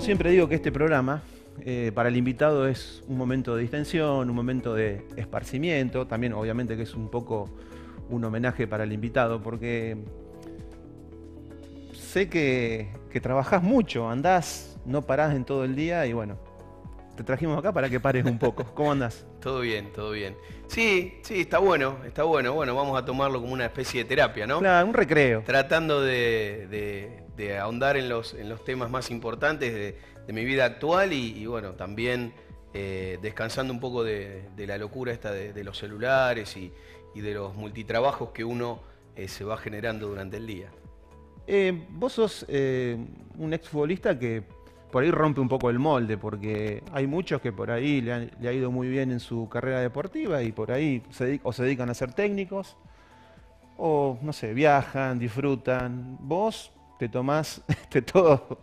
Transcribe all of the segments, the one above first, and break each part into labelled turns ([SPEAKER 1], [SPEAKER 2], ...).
[SPEAKER 1] siempre digo que este programa eh, para el invitado es un momento de distensión, un momento de esparcimiento, también obviamente que es un poco un homenaje para el invitado, porque sé que, que trabajás mucho, andás, no parás en todo el día y bueno, te trajimos acá para que pares un poco. ¿Cómo andás?
[SPEAKER 2] todo bien, todo bien. Sí, sí, está bueno, está bueno. Bueno, vamos a tomarlo como una especie de terapia, ¿no?
[SPEAKER 1] Claro, un recreo.
[SPEAKER 2] Tratando de de ahondar en los, en los temas más importantes de, mi vida actual y, bueno, también eh, descansando un poco de, la locura esta de, los celulares y, de los multitrabajos que uno eh, se va generando durante el día.
[SPEAKER 1] Eh, vos sos un exfutbolista que por ahí rompe un poco el molde, porque hay muchos que por ahí le, ha ido muy bien en su carrera deportiva y por ahí se, o se dedican a ser técnicos, o no sé, viajan, disfrutan. Vos te tomás este, todo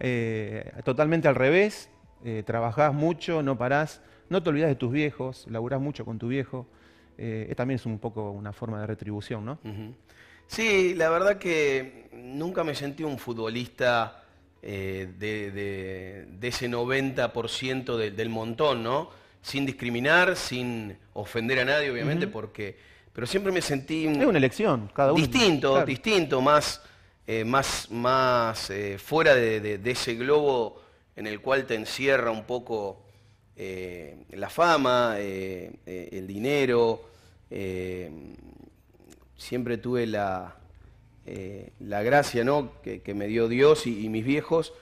[SPEAKER 1] eh, totalmente al revés, eh, trabajás mucho, no parás, no te olvidas de tus viejos, laburás mucho con tu viejo. Eh, también es un poco una forma de retribución, ¿no?
[SPEAKER 2] Sí, la verdad que nunca me sentí un futbolista de, ese 90% del montón, ¿no? Sin discriminar, sin ofender a nadie, obviamente, porque... Pero siempre me sentí... Es una elección, cada uno. Distinto, distinto, más eh, más, más eh, fuera de, ese globo en el cual te encierra un poco eh, la fama, el dinero. siempre tuve la, gracia ¿no? que, me dio Dios y, mis viejos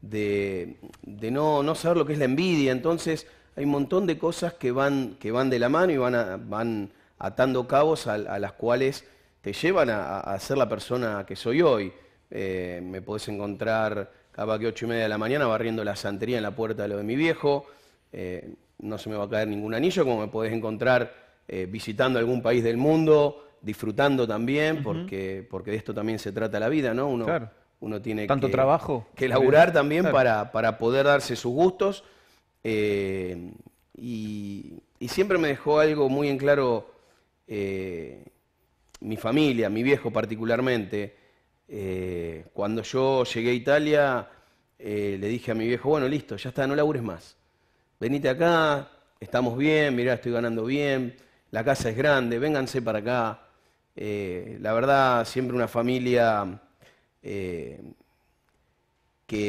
[SPEAKER 2] de, no, no, saber lo que es la envidia. Entonces hay un montón de cosas que van, que van de la mano y van, atando cabos a las cuales llevan a, ser la persona que soy hoy. Eh, me podés encontrar cada que ocho y media de la mañana barriendo la santería en la puerta de lo de mi viejo. Eh, no se me va a caer ningún anillo, como me podés encontrar eh, visitando algún país del mundo, disfrutando también, porque, porque de esto también se trata la vida, ¿no? Uno, uno tiene Tanto que, trabajo.
[SPEAKER 1] que laburar también para,
[SPEAKER 2] para poder darse sus gustos. y, siempre me dejó algo muy en claro mi familia, mi viejo particularmente, eh, cuando yo llegué a Italia, eh, le dije a mi viejo, bueno, listo, ya está, no labures más. Venite acá, estamos bien, mirá, estoy ganando bien, la casa es grande, vénganse para acá. Eh, la verdad, siempre una familia que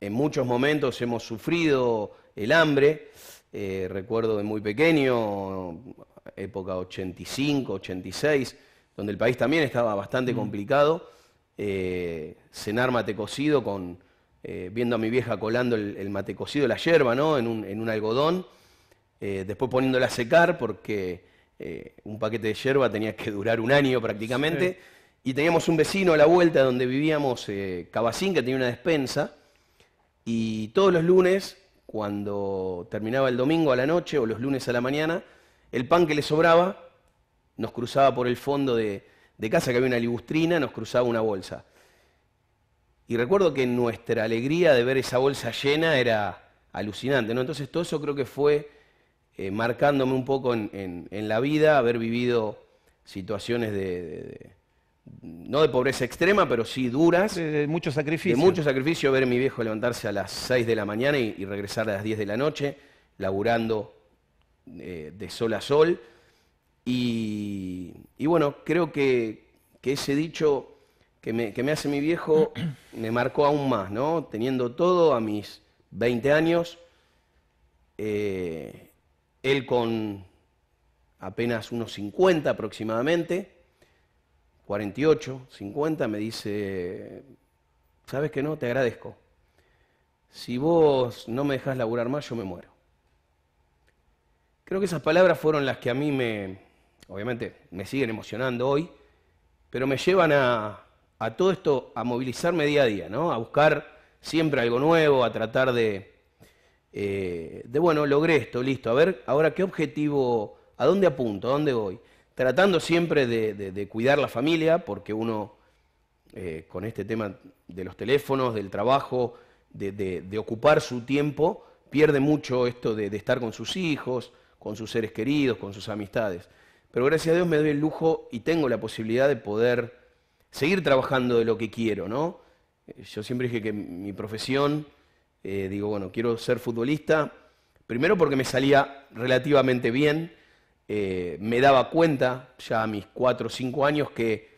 [SPEAKER 2] en muchos momentos hemos sufrido el hambre. recuerdo de muy pequeño, época 85, 86, donde el país también estaba bastante mm. complicado. cenar eh, mate cocido con, eh, viendo a mi vieja colando el, el mate cocido, la yerba, ¿no? En un, algodón, eh, después poniéndola a secar porque un paquete de yerba tenía que durar un año prácticamente. Y teníamos un vecino a la vuelta donde vivíamos, Cabacín, que tenía una despensa. Y todos los lunes, cuando terminaba el domingo a la noche o los lunes a la mañana, el pan que le sobraba nos cruzaba por el fondo de, casa, que había una ligustrina, nos cruzaba una bolsa. Y recuerdo que nuestra alegría de ver esa bolsa llena era alucinante, ¿no? Entonces todo eso creo que fue eh, marcándome un poco en, la vida, haber vivido situaciones de, no de pobreza extrema, pero sí duras. De, mucho sacrificio. De mucho sacrificio, ver a mi viejo levantarse a las 6 de la mañana y, y regresar a las 10 de la noche, laburando eh, de sol a sol. Y, bueno, creo que, que ese dicho que me, hace mi viejo me marcó aún más, ¿no? Teniendo todo a mis 20 años, eh, él con apenas unos 50 aproximadamente, 48, 50, me dice, ¿sabes que no? Te agradezco. Si vos no me dejas laburar más, yo me muero. Creo que esas palabras fueron las que a mí me, obviamente, me siguen emocionando hoy, pero me llevan a, todo esto, a movilizarme día a día, ¿no? A buscar siempre algo nuevo, a tratar de, eh, de, bueno, logré esto, listo, a ver, ahora qué objetivo, a dónde apunto, a dónde voy. Tratando siempre de, cuidar la familia, porque uno, eh, con este tema de los teléfonos, del trabajo, de, ocupar su tiempo, pierde mucho esto de estar con sus hijos, con sus seres queridos, con sus amistades. Pero gracias a Dios me doy el lujo y tengo la posibilidad de poder seguir trabajando de lo que quiero, ¿no? Eh, yo siempre dije que mi profesión, eh, digo, bueno, quiero ser futbolista, primero porque me salía relativamente bien, eh, me daba cuenta ya a mis cuatro o cinco años que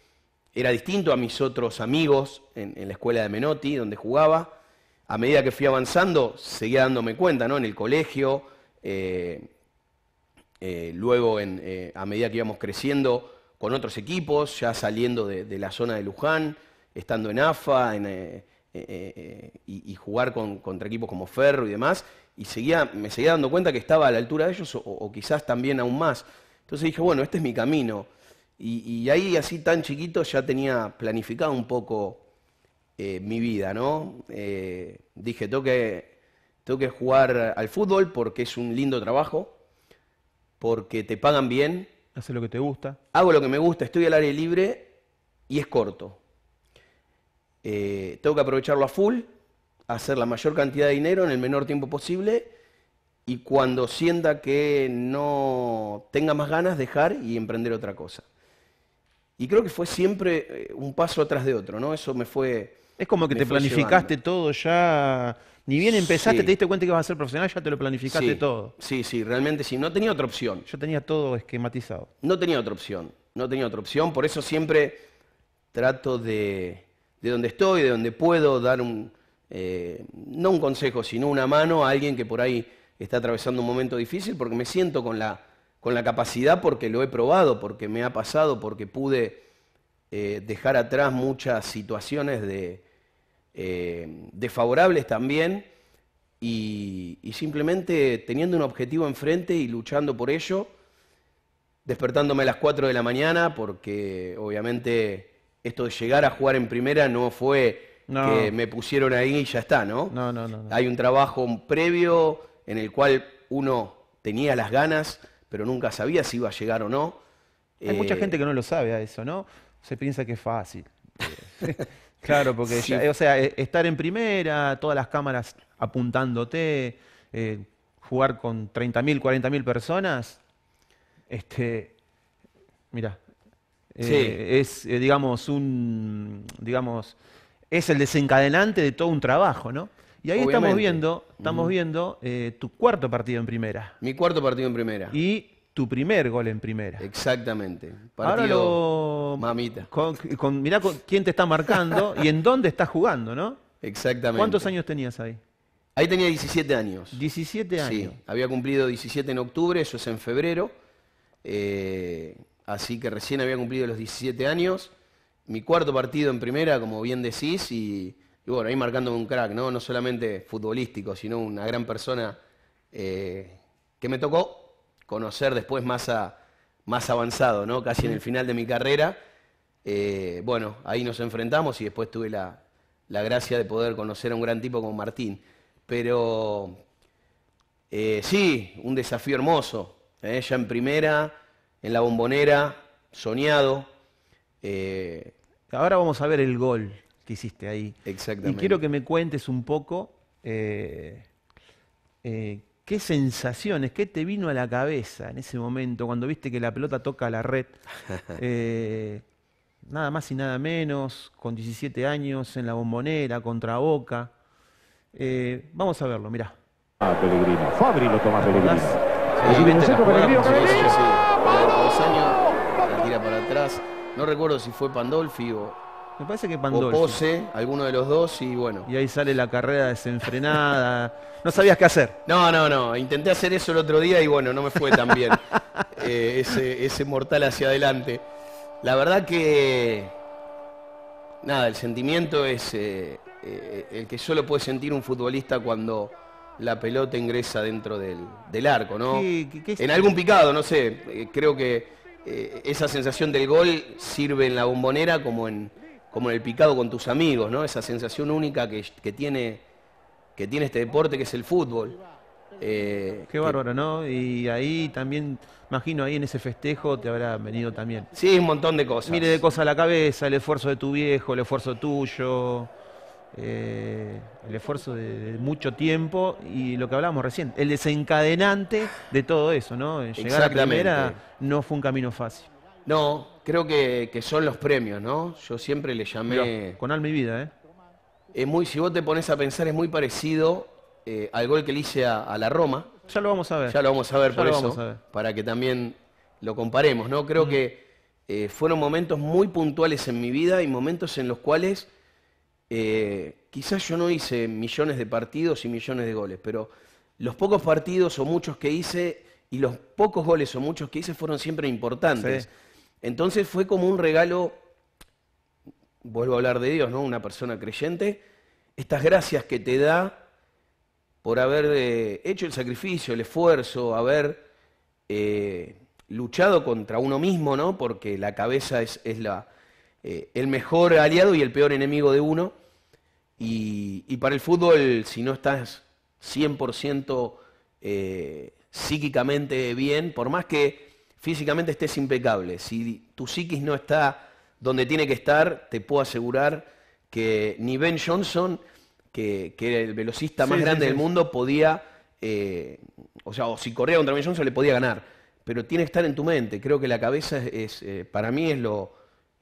[SPEAKER 2] era distinto a mis otros amigos en, la escuela de Menotti, donde jugaba. A medida que fui avanzando, seguía dándome cuenta, ¿no? En el colegio, eh, luego, eh, a medida que íbamos creciendo, con otros equipos, ya saliendo de, la zona de Luján, estando en AFA eh, y, jugar contra equipos como Ferro y demás, y seguía, me seguía dando cuenta que estaba a la altura de ellos o, quizás también aún más. Entonces dije, bueno, este es mi camino. Y, ahí, así tan chiquito, ya tenía planificado un poco mi vida, ¿no? dije, tengo que, tengo que jugar al fútbol porque es un lindo trabajo, porque te pagan bien.
[SPEAKER 1] Hace lo que te gusta.
[SPEAKER 2] Hago lo que me gusta, estoy al aire libre y es corto. Eh, tengo que aprovecharlo a full, hacer la mayor cantidad de dinero en el menor tiempo posible y cuando sienta que no tenga más ganas, dejar y emprender otra cosa. Y creo que fue siempre eh, un paso atrás de otro, ¿no? Eso me fue... Es como que te planificaste
[SPEAKER 1] todo ya ni bien empezaste, te diste cuenta que ibas a ser profesional, ya te lo planificaste todo.
[SPEAKER 2] Sí, sí, realmente sí. No tenía otra opción. Yo tenía todo esquematizado. No tenía otra opción. No tenía otra opción. Por eso siempre trato de, donde estoy, de donde puedo, dar un, eh, no un consejo, sino una mano a alguien que por ahí está atravesando un momento difícil, porque me siento con la, con la capacidad, porque lo he probado, porque me ha pasado, porque pude eh, dejar atrás muchas situaciones de, eh, desfavorables también, y, simplemente teniendo un objetivo enfrente y luchando por ello, despertándome a las 4 de la mañana, porque obviamente esto de llegar a jugar en primera no fue que me pusieron ahí y ya está, ¿no? No, ¿no? no, Hay un trabajo previo en el cual uno tenía las ganas, pero nunca sabía si iba a llegar o no. Hay mucha eh, gente
[SPEAKER 1] que no lo sabe a eso, ¿no? Se piensa que es fácil.
[SPEAKER 2] Claro, porque o sea,
[SPEAKER 1] e, estar en primera, todas las cámaras apuntándote, eh, jugar con 30.000, 40.000 personas, este, mira, eh, es, eh, digamos, un, digamos, es el desencadenante de todo un trabajo, ¿no? Y ahí estamos viendo, estamos viendo tu cuarto partido en primera. Mi cuarto partido en primera. Y tu primer gol en primera. Exactamente. Partido lo... Mamita. Con, mirá quién te está marcando y en dónde estás jugando,
[SPEAKER 2] ¿no? Exactamente. ¿Cuántos años tenías ahí? Ahí tenía 17 años. 17 años. Sí, había cumplido 17 en octubre, eso es en febrero. Eh, así que recién había cumplido los 17 años. Mi cuarto partido en primera, como bien decís, y, bueno, ahí marcándome un crack, ¿no? No solamente futbolístico, sino una gran persona eh, que me tocó conocer después más, más avanzado, ¿no? casi en el mm. final de mi carrera. Eh, bueno, ahí nos enfrentamos y después tuve la, gracia de poder conocer a un gran tipo como Martín. Pero eh, sí, un desafío hermoso. ¿eh? Ya en primera, en la bombonera, soñado. Eh, Ahora vamos a ver el gol que hiciste ahí. Exactamente.
[SPEAKER 1] Y quiero que me cuentes un poco ¿Qué sensaciones? ¿Qué te vino a la cabeza en ese momento cuando viste que la pelota toca la red? Eh, nada más y nada menos, con 17 años, en la bombonera, contra Boca. Eh, vamos a verlo, mirá. Ah, Pellegrino. Fabri lo toma
[SPEAKER 2] Pellegrino. Sí, sí, años, la tira para atrás. No recuerdo si fue Pandolfi o, me parece que Pandolfi. O pose, alguno de los dos, y bueno. Y ahí sale la carrera desenfrenada.
[SPEAKER 1] no sabías qué hacer.
[SPEAKER 2] No, no, no. Intenté hacer eso el otro día y bueno, no me fue tan bien. Eh, ese, mortal hacia adelante. La verdad que. Nada, el sentimiento es eh, eh, el que solo puede sentir un futbolista cuando la pelota ingresa dentro del, arco, ¿no? en algún picado, no sé. creo que esa sensación del gol sirve en la bombonera como en, como en el picado con tus amigos, ¿no? Esa sensación única que, tiene, que tiene este deporte que es el fútbol. Eh, Qué
[SPEAKER 1] bárbaro, ¿no? Y ahí también, imagino, ahí en ese festejo te habrá venido también. Sí, un montón de cosas. Mire de cosas a la cabeza, el esfuerzo de tu viejo, el esfuerzo tuyo, eh, el esfuerzo de, mucho tiempo y lo que hablábamos recién, el desencadenante de todo eso,
[SPEAKER 2] ¿no? Llegar a la primera
[SPEAKER 1] no fue un camino fácil.
[SPEAKER 2] No, Creo que, son los premios, ¿no? Yo siempre le llamé... con al mi vida, ¿eh? Es muy, si vos te pones a pensar, es muy parecido eh, al gol que le hice a, la Roma. Ya lo
[SPEAKER 1] vamos a ver. Ya lo vamos a ver por eso.
[SPEAKER 2] Para que también lo comparemos, ¿no? Creo mm. que eh, fueron momentos muy puntuales en mi vida y momentos en los cuales eh, quizás yo no hice millones de partidos y millones de goles, pero los pocos partidos o muchos que hice y los pocos goles o muchos que hice fueron siempre importantes. Entonces fue como un regalo, vuelvo a hablar de Dios, ¿no? Una persona creyente, estas gracias que te da por haber eh, hecho el sacrificio, el esfuerzo, haber eh, luchado contra uno mismo, ¿no? Porque la cabeza es, la, eh, el mejor aliado y el peor enemigo de uno. Y, y para el fútbol, si no estás 100% psíquicamente bien, por más que físicamente estés impecable, si tu psiquis no está donde tiene que estar, te puedo asegurar que ni Ben Johnson, que, era el velocista más grande del mundo, podía, eh, o sea, o si corría contra Ben Johnson le podía ganar, pero tiene que estar en tu mente, creo que la cabeza es, eh, para mí es lo,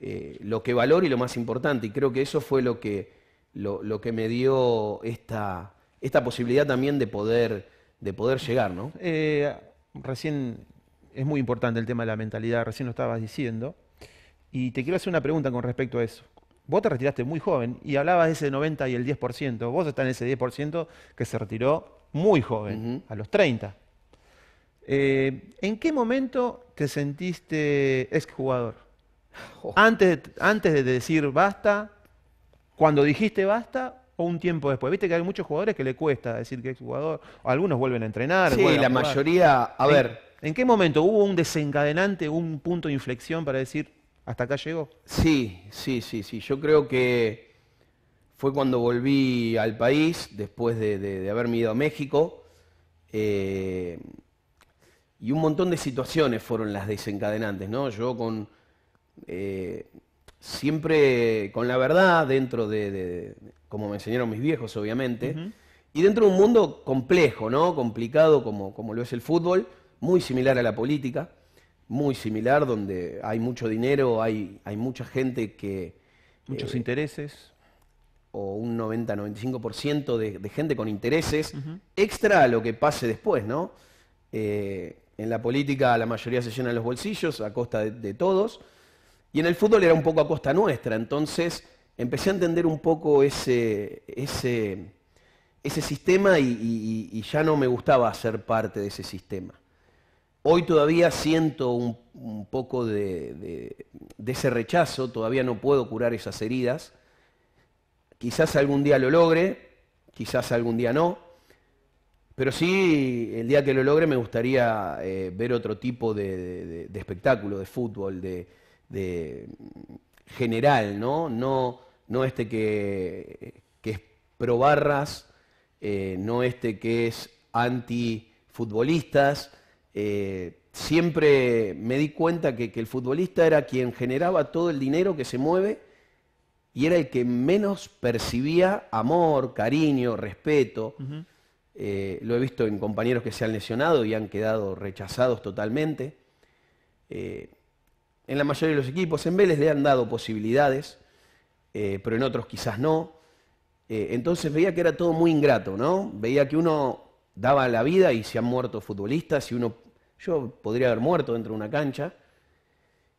[SPEAKER 2] eh, lo que valoro y lo más importante, y creo que eso fue lo que, lo, lo que me dio esta, esta posibilidad también de poder, de poder llegar, ¿no?
[SPEAKER 1] recién es muy importante el tema de la mentalidad, recién lo estabas diciendo. Y te quiero hacer una pregunta con respecto a eso. Vos te retiraste muy joven y hablabas de ese 90 y el 10%. Vos estás en ese 10% que se retiró muy joven, a los 30. Eh, ¿En qué momento te sentiste exjugador? Oh. Antes, antes de decir basta, cuando dijiste basta o un tiempo después. Viste que hay muchos jugadores que le cuesta decir que es jugador, algunos vuelven a entrenar. Sí, la mayoría, a ver, ¿en qué momento hubo un desencadenante, un punto de inflexión para decir, hasta acá llegó?
[SPEAKER 2] Sí, sí, sí, sí. Yo creo que fue cuando volví al país, después de, haberme ido a México. Eh, y un montón de situaciones fueron las desencadenantes, ¿no? Yo con. Eh, siempre con la verdad, dentro de, como me enseñaron mis viejos, obviamente, y dentro de un mundo complejo, ¿no? Complicado como lo es el fútbol muy similar a la política, muy similar, donde hay mucho dinero, hay, mucha gente que... Muchos eh, intereses. O un 90-95% de, de, gente con intereses, extra a lo que pase después, ¿no? Eh, en la política la mayoría se llenan los bolsillos a costa de, todos, y en el fútbol era un poco a costa nuestra, entonces empecé a entender un poco ese, sistema y ya no me gustaba ser parte de ese sistema. Hoy todavía siento un, poco de, ese rechazo, todavía no puedo curar esas heridas. Quizás algún día lo logre, quizás algún día no, pero sí, el día que lo logre me gustaría eh, ver otro tipo de, espectáculo, de fútbol, de, general, ¿no? ¿no? No este que, es pro barras, eh, no este que es anti futbolistas, eh, siempre me di cuenta que, el futbolista era quien generaba todo el dinero que se mueve y era el que menos percibía amor, cariño, respeto. Eh, lo he visto en compañeros que se han lesionado y han quedado rechazados totalmente. Eh, en la mayoría de los equipos, en Vélez le han dado posibilidades, pero en otros quizás no. entonces veía que era todo muy ingrato, ¿no? Veía que uno daba la vida y se han muerto futbolistas y uno yo podría haber muerto dentro de una cancha.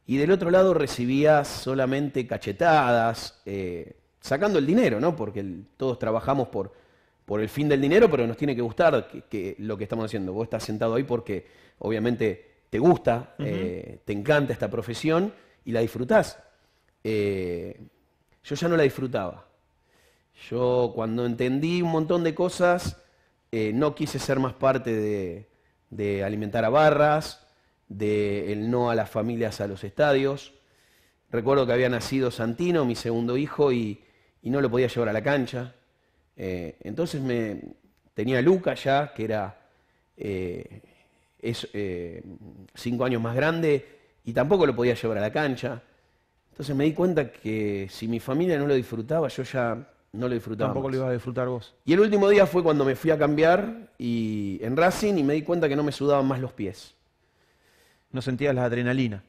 [SPEAKER 2] Y del otro lado recibía solamente cachetadas, eh, sacando el dinero, ¿no? Porque todos trabajamos por, por el fin del dinero, pero nos tiene que gustar que, lo que estamos haciendo. Vos estás sentado ahí porque obviamente te gusta, eh, te encanta esta profesión y la disfrutás. Eh, yo ya no la disfrutaba. Yo cuando entendí un montón de cosas, no quise ser más parte de, de alimentar a barras, de el no a las familias a los estadios. Recuerdo que había nacido Santino, mi segundo hijo, y, y no lo podía llevar a la cancha. Eh, entonces me, tenía Luca ya, que era eh, eh, cinco años más grande, y tampoco lo podía llevar a la cancha. Entonces me di cuenta que si mi familia no lo disfrutaba, yo ya no lo disfrutaba. Tampoco lo
[SPEAKER 1] ibas a disfrutar vos.
[SPEAKER 2] Y el último día fue cuando me fui a cambiar y, en Racing y me di cuenta que no me sudaban más los pies. No sentías la adrenalina.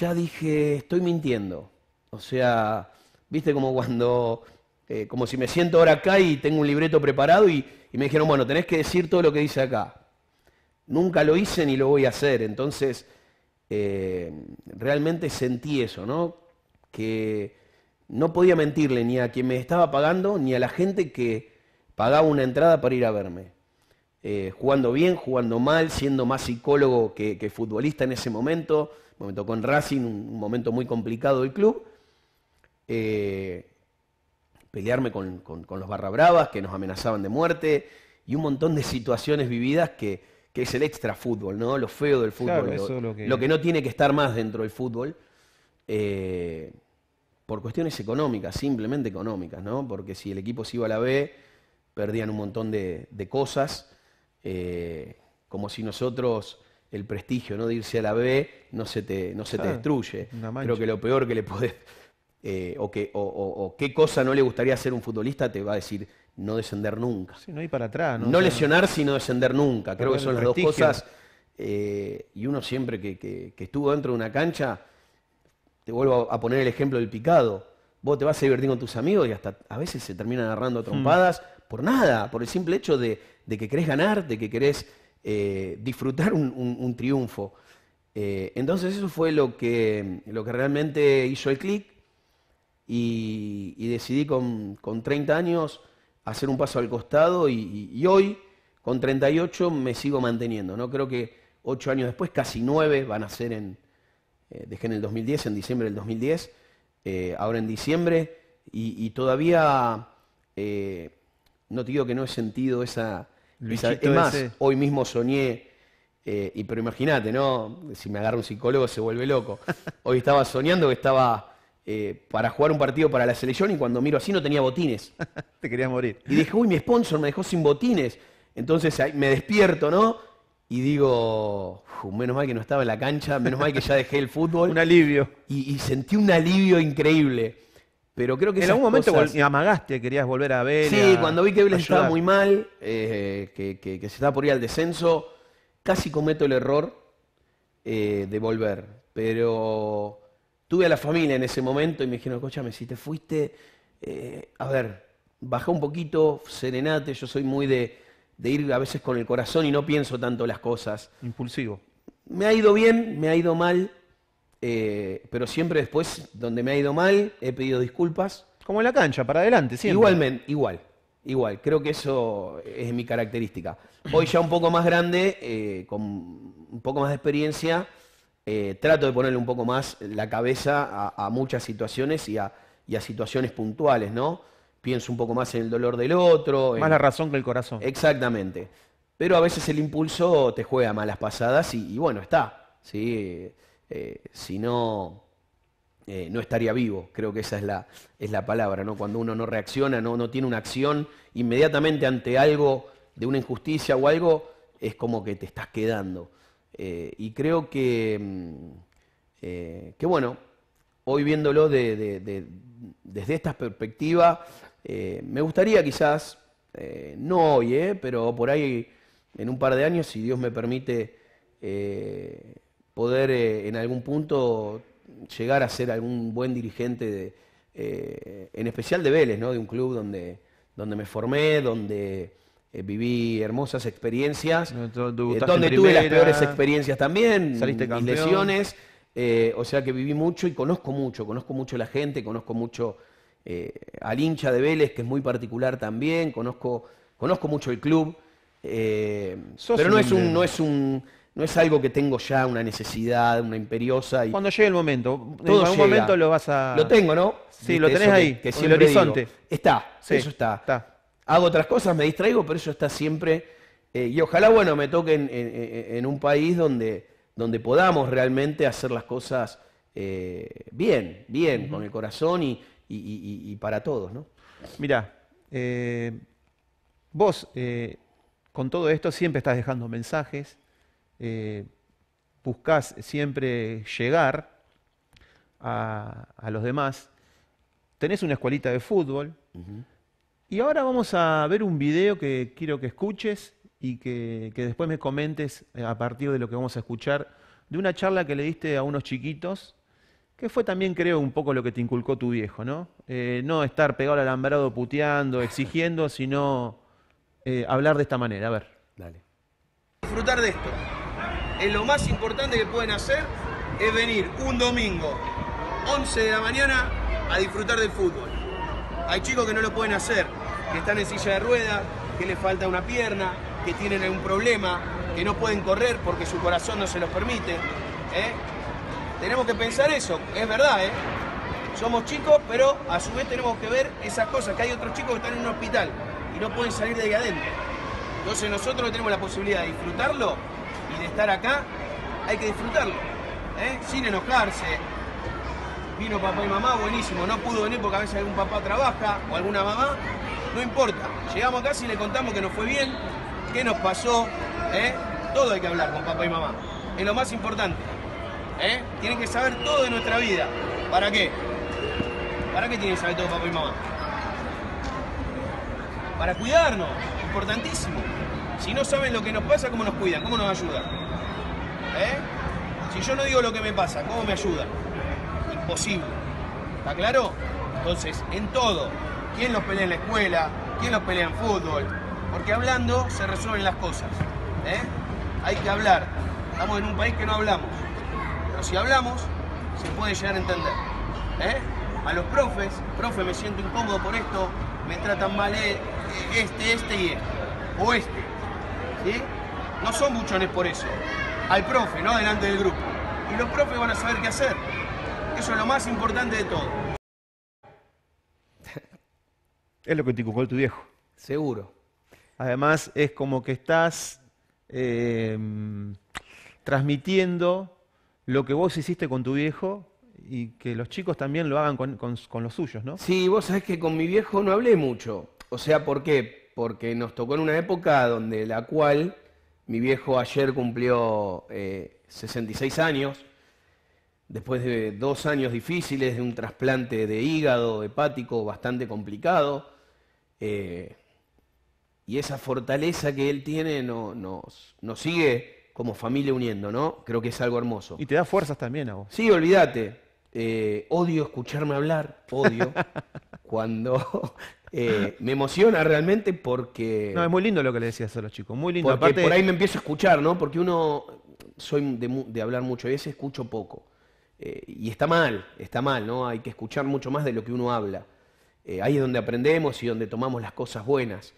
[SPEAKER 2] Ya dije, estoy mintiendo. O sea, viste como cuando, eh, como si me siento ahora acá y tengo un libreto preparado y, me dijeron, bueno, tenés que decir todo lo que dice acá. Nunca lo hice ni lo voy a hacer. Entonces, eh, realmente sentí eso, ¿no? Que no podía mentirle ni a quien me estaba pagando ni a la gente que pagaba una entrada para ir a verme. Eh, jugando bien, jugando mal, siendo más psicólogo que, futbolista en ese momento, momento con Racing, un, momento muy complicado del club. Eh, pelearme con, los barra que nos amenazaban de muerte y un montón de situaciones vividas que, es el extra fútbol, ¿no? Lo feo del fútbol, lo, que... no tiene que estar más dentro del fútbol. Eh, por cuestiones económicas, simplemente económicas, ¿no? Porque si el equipo se iba a la B, perdían un montón de, cosas, eh, como si nosotros el prestigio ¿no? de irse a la B no se te, no se te destruye. Creo que lo peor que le puede... Eh, o, que, o, qué cosa no le gustaría hacer un futbolista, te va a decir no descender nunca. Si no hay para atrás. No, lesionar sino descender nunca. Creo que son las dos cosas. Eh, y uno siempre que, que estuvo dentro de una cancha te vuelvo a poner el ejemplo del picado. Vos te vas a divertir con tus amigos y hasta a veces se terminan agarrando hmm. trompadas por nada, por el simple hecho de, que querés ganar, de que querés eh, disfrutar un, triunfo. Eh, entonces eso fue lo que, lo que realmente hizo el clic y, decidí con, 30 años hacer un paso al costado y, hoy, con 38, me sigo manteniendo. ¿no? Creo que 8 años después, casi 9 van a ser en, eh, dejé en el 2010, en diciembre del 2010, eh, ahora en diciembre, y, todavía eh, no te digo que no he sentido esa... es más, hoy mismo soñé, y, pero imagínate, ¿no? Si me agarra un psicólogo se vuelve loco. Hoy estaba soñando que estaba para jugar un partido para la selección y cuando miro así no tenía botines. te querías morir. Y dije, uy, mi sponsor me dejó sin botines. Entonces me despierto, ¿no? y digo, menos mal que no estaba en la cancha, menos mal que ya dejé el fútbol. un alivio. Y, sentí un alivio increíble. Pero creo que En algún momento amagaste, querías volver a ver. Sí, cuando vi que Vélez estaba muy mal, eh, que, se estaba por ir al descenso, casi cometo el error eh, de volver. Pero tuve a la familia en ese momento y me dijeron, escúchame, si te fuiste, eh, a ver, baja un poquito, serenate, yo soy muy de de ir a veces con el corazón y no pienso tanto las cosas. Impulsivo. Me ha ido bien, me ha ido mal, eh, pero siempre después, donde me ha ido mal, he pedido disculpas. Como en la cancha, para adelante, siempre. Igualmente, igual, igual. Creo que eso es mi característica. Hoy ya un poco más grande, eh, con un poco más de experiencia, eh, trato de ponerle un poco más la cabeza a, muchas situaciones y a, y a situaciones puntuales, ¿no? pienso un poco más en el dolor del otro. Más la razón que el corazón. Exactamente. Pero a veces el impulso te juega malas pasadas y, bueno, está. ¿sí? Eh, si no, eh, no estaría vivo. Creo que esa es la, es la palabra. Cuando uno no reacciona, no, tiene una acción inmediatamente ante algo de una injusticia o algo, es como que te estás quedando. Eh, y creo que, mm, que, bueno, hoy viéndolo de, desde esta perspectiva, eh, me gustaría quizás, eh, no hoy, eh, pero por ahí en un par de años, si Dios me permite, poder en algún punto llegar a ser algún buen dirigente, en especial de Vélez, ¿no? de un club donde, donde me formé, donde viví hermosas experiencias, donde tuve las peores experiencias también, saliste mis lesiones, o sea que viví mucho y conozco mucho, conozco mucho la gente, conozco mucho eh, al hincha de Vélez, que es muy particular también, conozco, conozco mucho el club, eh, pero no es, un, no es un... No es algo que tengo ya una necesidad, una imperiosa. Y Cuando llegue el momento, en algún momento lo vas a. Lo tengo, ¿no? Sí, lo tenés ahí, que, si el horizonte. Está, eso está. Hago otras cosas, me distraigo, pero eso está siempre. Eh, y ojalá, bueno, me toque en, un país donde, donde podamos realmente hacer las cosas bien, bien, con el corazón y, y, y, y para todos. ¿no? Mira,
[SPEAKER 1] eh, vos eh, con todo esto siempre estás dejando mensajes, eh, siempre llegar a, los demás, tenés una escuelita de fútbol. Y ahora vamos a ver un video que quiero que escuches y que, después me comentes a partir de lo que vamos a escuchar, de una charla que le diste a unos chiquitos que fue también, creo, un poco lo que te inculcó tu viejo, ¿no? Eh, no estar pegado al alambrado puteando, exigiendo, sino eh, hablar de esta manera. A ver.
[SPEAKER 2] Dale. Disfrutar de esto. Es lo más importante que pueden hacer es venir un domingo, 11 de la mañana, a disfrutar del fútbol. Hay chicos que no lo pueden hacer, que están en silla de ruedas, que les falta una pierna, que tienen algún problema, que no pueden correr porque su corazón no se los permite. ¿eh? Tenemos que pensar eso, es verdad, ¿eh? Somos chicos, pero a su vez tenemos que ver esas cosas, que hay otros chicos que están en un hospital y no pueden salir de ahí adentro. Entonces nosotros tenemos la posibilidad de disfrutarlo y de estar acá, hay que disfrutarlo, ¿eh? sin enojarse. Vino papá y mamá, buenísimo, no pudo venir porque a veces algún papá trabaja o alguna mamá, no importa. Llegamos acá y le contamos que nos fue bien, qué nos pasó, ¿eh? todo hay que hablar con papá y mamá, es lo más importante. ¿Eh? Tienen que saber todo de nuestra vida. ¿Para qué? ¿Para qué tienen que saber todo papá y mamá? Para cuidarnos, importantísimo. Si no saben lo que nos pasa, ¿cómo nos cuidan? ¿Cómo nos ayudan? ¿Eh? Si yo no digo lo que me pasa, ¿cómo me ayudan? Imposible. ¿Está claro? Entonces, en todo, ¿quién los pelea en la escuela? ¿Quién los pelea en fútbol? Porque hablando se resuelven las cosas. ¿Eh? Hay que hablar. Estamos en un país que no hablamos si hablamos, se puede llegar a entender. ¿eh? A los profes, profe, me siento incómodo por esto, me tratan mal eh, eh, este, este y este, o este. No son buchones por eso. Al profe, ¿no? Delante del grupo. Y los profes van a saber qué hacer. Eso es lo más importante de todo.
[SPEAKER 1] Es lo que te inculcó tu viejo. Seguro. Además, es como que estás transmitiendo lo que vos hiciste con tu viejo y que los
[SPEAKER 2] chicos también lo hagan con, los suyos, ¿no? Sí, vos sabés que con mi viejo no hablé mucho. O sea, ¿por qué? Porque nos tocó en una época donde la cual mi viejo ayer cumplió 66 eh, años, después de dos años difíciles, de un trasplante de hígado hepático bastante complicado. Eh, y esa fortaleza que él tiene no, nos sigue como familia uniendo, ¿no? Creo que es algo hermoso. Y
[SPEAKER 1] te da fuerzas también a vos.
[SPEAKER 2] Sí, olvídate. Eh, odio escucharme hablar, odio. cuando eh, me emociona realmente porque. No, es muy lindo lo que le decías a los chicos, muy lindo. Porque por ahí me empiezo a escuchar, ¿no? Porque uno. Soy de, hablar mucho, a veces escucho poco. Eh, y está mal, está mal, ¿no? Hay que escuchar mucho más de lo que uno habla. ahí es donde aprendemos y donde tomamos las cosas buenas.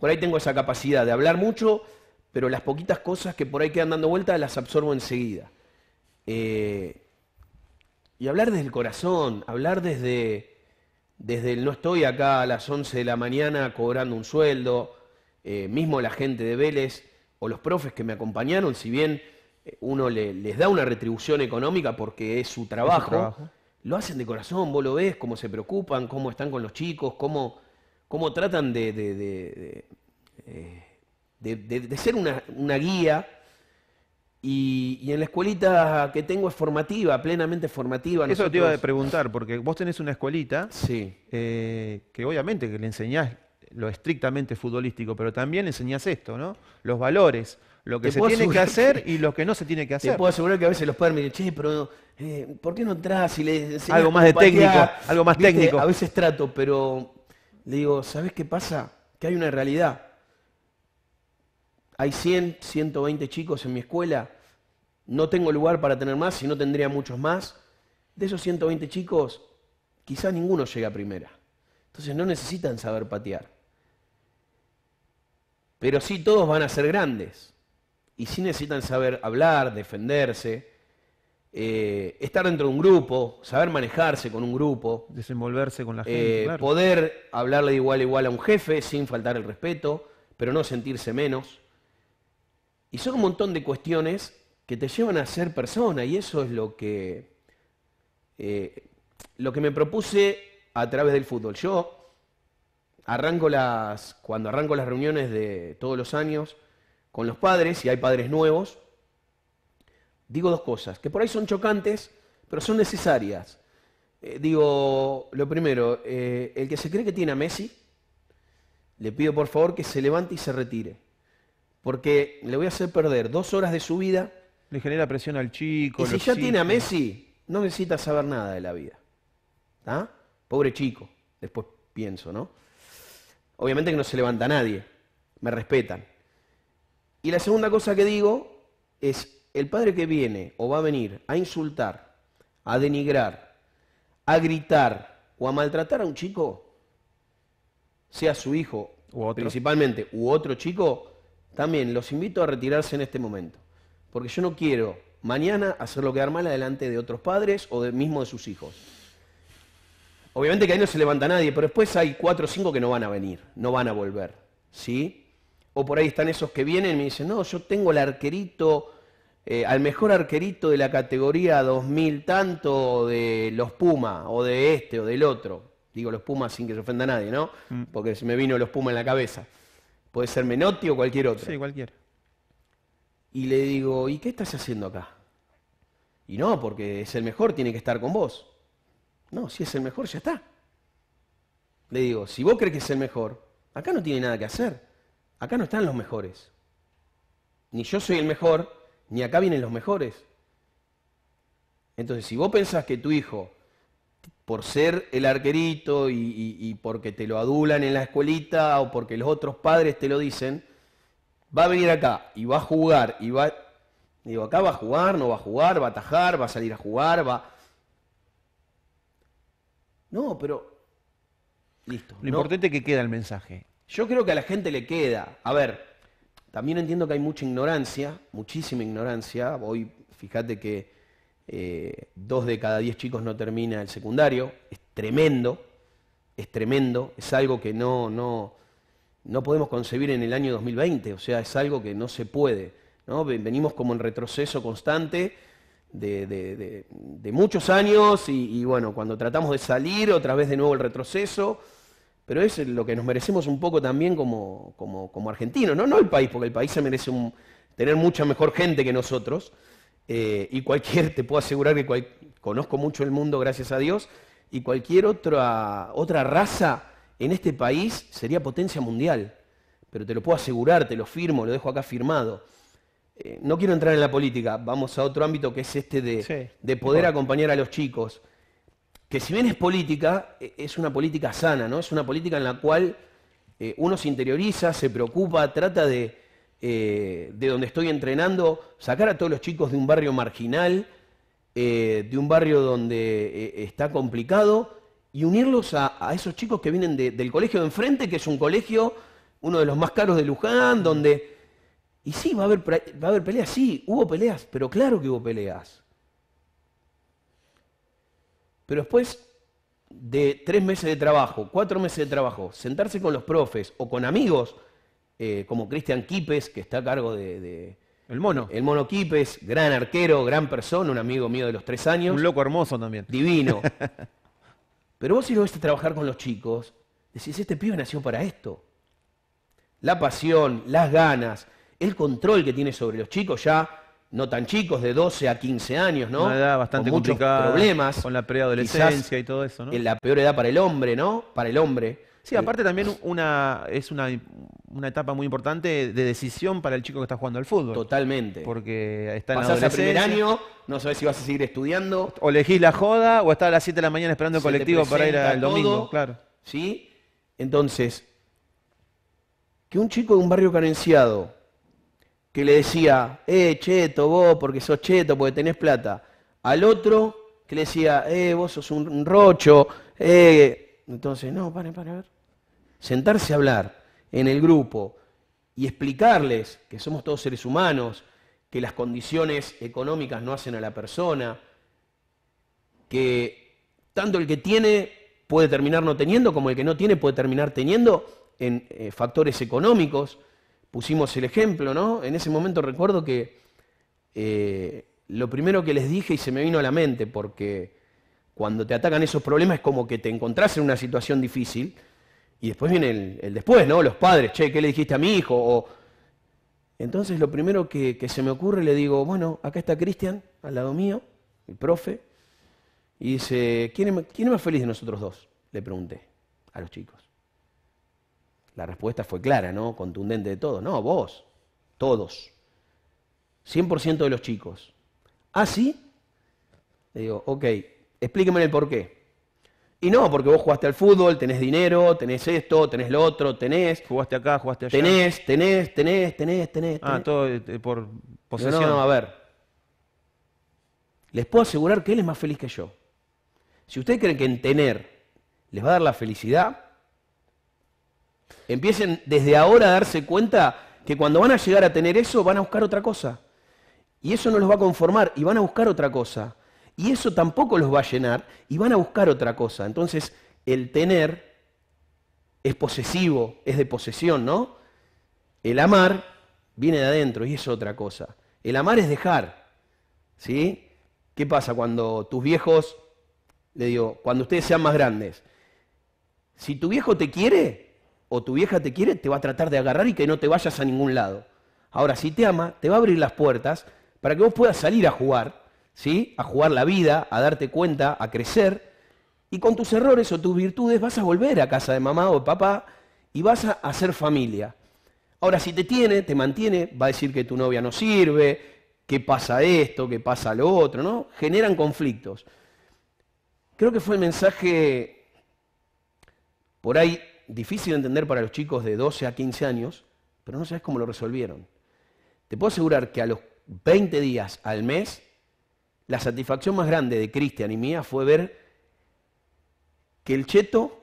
[SPEAKER 2] por ahí tengo esa capacidad de hablar mucho pero las poquitas cosas que por ahí quedan dando vueltas las absorbo enseguida. Eh, y hablar desde el corazón, hablar desde, desde el no estoy acá a las 11 de la mañana cobrando un sueldo, eh, mismo la gente de Vélez o los profes que me acompañaron, si bien eh, uno les da una retribución económica porque es su trabajo, lo hacen de corazón, vos lo ves, cómo se preocupan, cómo están con los chicos, cómo, cómo tratan de de, ser una, guía. Y, en la escuelita que tengo es formativa, plenamente formativa. Eso te iba a preguntar,
[SPEAKER 1] porque vos tenés una escuelita sí. Eh, que obviamente que le enseñás lo estrictamente futbolístico, pero también le enseñás esto, ¿no? Los valores, lo que se tiene que hacer
[SPEAKER 2] y lo que no se tiene que hacer. Te puedo asegurar que a veces los padres me dicen, che, pero eh, ¿por qué no entras y le Algo más de técnico, algo más técnico. A veces trato, pero le digo, ¿sabés qué pasa? Que hay una realidad hay 100, 120 chicos en mi escuela. No tengo lugar para tener más, si no tendría muchos más. De esos 120 chicos, quizás ninguno llega a primera. Entonces no necesitan saber patear. Pero sí todos van a ser grandes. Y sí necesitan saber hablar, defenderse, eh, estar dentro de un grupo, saber manejarse con un grupo. Desenvolverse con la eh, gente. Poder hablarle igual igual a un jefe sin faltar el respeto, pero no sentirse menos. Y son un montón de cuestiones que te llevan a ser persona y eso es lo que, eh, lo que me propuse a través del fútbol. Yo arranco las, cuando arranco las reuniones de todos los años con los padres, y hay padres nuevos, digo dos cosas, que por ahí son chocantes, pero son necesarias. Eh, digo, lo primero, eh, el que se cree que tiene a Messi, le pido por favor que se levante y se retire porque le voy a hacer perder dos horas de su vida. Le genera presión al chico. Y si ya tiene a Messi, no necesita saber nada de la vida. Pobre chico, después pienso, ¿no? Obviamente que no se levanta nadie, me respetan. Y la segunda cosa que digo es, el padre que viene o va a venir a insultar, a denigrar, a gritar o a maltratar a un chico, sea su hijo principalmente u otro chico, también los invito a retirarse en este momento, porque yo no quiero mañana hacer que quedar mal adelante de otros padres o del mismo de sus hijos. Obviamente que ahí no se levanta nadie, pero después hay cuatro o cinco que no van a venir, no van a volver, ¿sí? O por ahí están esos que vienen y me dicen, no, yo tengo el arquerito, eh, al mejor arquerito de la categoría 2000 tanto de los Puma, o de este, o del otro. Digo los Pumas sin que se ofenda a nadie, ¿no? Mm. Porque se me vino los Puma en la cabeza. Puede ser Menotti o cualquier otro. Sí, cualquier. Y le digo, ¿y qué estás haciendo acá? Y no, porque es el mejor, tiene que estar con vos. No, si es el mejor, ya está. Le digo, si vos crees que es el mejor, acá no tiene nada que hacer. Acá no están los mejores. Ni yo soy el mejor, ni acá vienen los mejores. Entonces, si vos pensás que tu hijo por ser el arquerito y, porque te lo adulan en la escuelita o porque los otros padres te lo dicen, va a venir acá y va a jugar y va, digo, acá va a jugar, no va a jugar, va a atajar, va a salir a jugar, va... No, pero... Listo. Lo importante es que queda el mensaje. Yo creo que a la gente le queda. A ver, también entiendo que hay mucha ignorancia, muchísima ignorancia. Hoy, fíjate que eh, dos de cada diez chicos no termina el secundario, es tremendo, es tremendo, es algo que no, no, no podemos concebir en el año 2020, o sea, es algo que no se puede. ¿no? Venimos como en retroceso constante de, muchos años y, bueno, cuando tratamos de salir otra vez de nuevo el retroceso, pero es lo que nos merecemos un poco también como, como, como argentinos, ¿no? no el país, porque el país se merece tener mucha mejor gente que nosotros, eh, y cualquier, te puedo asegurar que conozco mucho el mundo, gracias a Dios, y cualquier otra, otra raza en este país sería potencia mundial. Pero te lo puedo asegurar, te lo firmo, lo dejo acá firmado. Eh, no quiero entrar en la política, vamos a otro ámbito que es este de, poder acompañar a los chicos. Que si bien es política, e, es una política sana, ¿no? Es una política en la cual eh, uno se interioriza, se preocupa, trata de, eh, de donde estoy entrenando, sacar a todos los chicos de un barrio marginal, eh, de un barrio donde eh, está complicado, y unirlos a, esos chicos que vienen del colegio de enfrente, que es un colegio, uno de los más caros de Luján, donde... Y sí, va a haber, va a haber peleas, sí, hubo peleas, pero claro que hubo peleas. Pero después de tres meses de trabajo, cuatro meses de trabajo, sentarse con los profes o con amigos, eh, como Cristian Quipes, que está a cargo de, el mono. El mono Quipes, gran arquero, gran persona, un amigo mío de los tres años. Un loco hermoso también. Divino. Pero vos si lo ves trabajar con los chicos, decís, este pibe nació para esto. La pasión, las ganas, el control que tiene sobre los chicos ya, no tan chicos, de 12 a 15 años, ¿no? Una edad bastante problemas. Con la preadolescencia y todo eso, ¿no? En la peor edad para el hombre, ¿no? Para el hombre.
[SPEAKER 1] Sí, eh, aparte también una, es una, etapa muy importante de decisión para el chico que está jugando al fútbol. Totalmente. Porque está en la primer
[SPEAKER 2] año, no sabes si vas a seguir estudiando.
[SPEAKER 1] O elegís la joda o estás a las 7 de la mañana esperando el colectivo para ir al domingo, claro.
[SPEAKER 2] ¿Sí? Entonces, que un chico de un barrio carenciado que le decía, eh, cheto, vos, porque sos cheto, porque tenés plata, al otro que le decía, eh, vos sos un rocho, eh. Entonces, no, paren, para ver sentarse a hablar en el grupo y explicarles que somos todos seres humanos, que las condiciones económicas no hacen a la persona, que tanto el que tiene puede terminar no teniendo como el que no tiene puede terminar teniendo en eh, factores económicos. Pusimos el ejemplo, ¿no? En ese momento recuerdo que eh, lo primero que les dije y se me vino a la mente, porque cuando te atacan esos problemas es como que te encontrás en una situación difícil, y después viene el, después, ¿no? Los padres, che, ¿qué le dijiste a mi hijo? O, entonces lo primero que, se me ocurre, le digo, bueno, acá está Cristian, al lado mío, el profe, y dice, ¿quién es, más feliz de nosotros dos? Le pregunté a los chicos. La respuesta fue clara, ¿no? Contundente de todo No, vos, todos. 100% de los chicos. ¿Ah, sí? Le digo, ok, explíqueme el porqué. Y no, porque vos jugaste al fútbol, tenés dinero, tenés esto, tenés lo otro, tenés. Jugaste acá, jugaste allá. Tenés, tenés, tenés, tenés, tenés. Ah, todo eh, por posesión. No, no, a ver. Les puedo asegurar que él es más feliz que yo. Si ustedes creen que en tener les va a dar la felicidad, empiecen desde ahora a darse cuenta que cuando van a llegar a tener eso van a buscar otra cosa. Y eso no los va a conformar y van a buscar otra cosa. Y eso tampoco los va a llenar y van a buscar otra cosa. Entonces, el tener es posesivo, es de posesión, ¿no? El amar viene de adentro y es otra cosa. El amar es dejar, ¿sí? ¿Qué pasa cuando tus viejos, le digo, cuando ustedes sean más grandes? Si tu viejo te quiere o tu vieja te quiere, te va a tratar de agarrar y que no te vayas a ningún lado. Ahora, si te ama, te va a abrir las puertas para que vos puedas salir a jugar ¿sí? a jugar la vida, a darte cuenta, a crecer, y con tus errores o tus virtudes vas a volver a casa de mamá o de papá y vas a hacer familia. Ahora, si te tiene, te mantiene, va a decir que tu novia no sirve, que pasa esto, que pasa lo otro, ¿no? Generan conflictos. Creo que fue el mensaje por ahí difícil de entender para los chicos de 12 a 15 años, pero no sabes cómo lo resolvieron. Te puedo asegurar que a los 20 días al mes la satisfacción más grande de Cristian y mía fue ver que el cheto,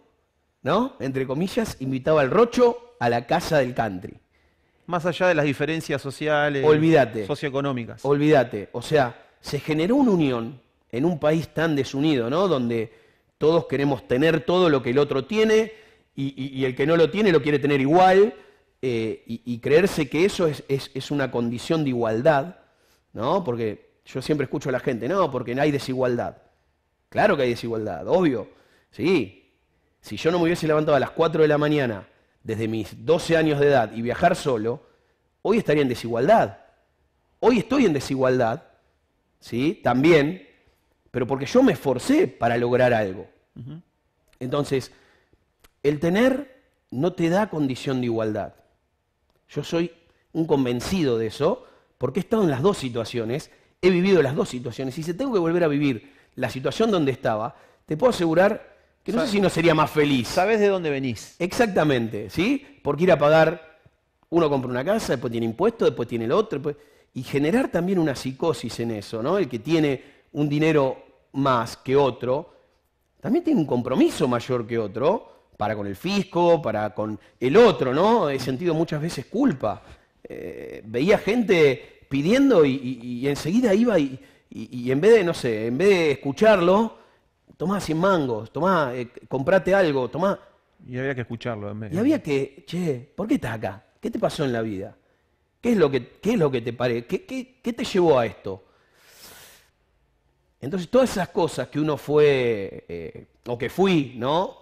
[SPEAKER 2] ¿no? Entre comillas, invitaba al rocho a la casa del country.
[SPEAKER 1] Más allá de las diferencias sociales,
[SPEAKER 2] socioeconómicas. Olvídate. O sea, se generó una unión en un país tan desunido, ¿no? Donde todos queremos tener todo lo que el otro tiene y, el que no lo tiene lo quiere tener igual eh, y, creerse que eso es, es una condición de igualdad, ¿no? Porque yo siempre escucho a la gente, no, porque no hay desigualdad. Claro que hay desigualdad, obvio. Sí, si yo no me hubiese levantado a las 4 de la mañana desde mis 12 años de edad y viajar solo, hoy estaría en desigualdad. Hoy estoy en desigualdad, ¿sí? También, pero porque yo me esforcé para lograr algo. Entonces, el tener no te da condición de igualdad. Yo soy un convencido de eso, porque he estado en las dos situaciones he vivido las dos situaciones. Y si tengo que volver a vivir la situación donde estaba, te puedo asegurar que no sé si no sería más feliz. Sabes de dónde venís. Exactamente, ¿sí? Porque ir a pagar, uno compra una casa, después tiene impuestos, después tiene el otro, y generar también una psicosis en eso, ¿no? El que tiene un dinero más que otro, también tiene un compromiso mayor que otro, para con el fisco, para con el otro, ¿no? He sentido muchas veces culpa. Eh, veía gente pidiendo y, enseguida iba y, y, en vez de, no sé, en vez de escucharlo, tomá sin mangos, tomá, eh, comprate algo, tomá. Y había que escucharlo Y había que, che, ¿por qué estás acá? ¿Qué te pasó en la vida? ¿Qué es lo que, qué es lo que te parece? ¿Qué, te llevó a esto? Entonces, todas esas cosas que uno fue, eh, o que fui, ¿no?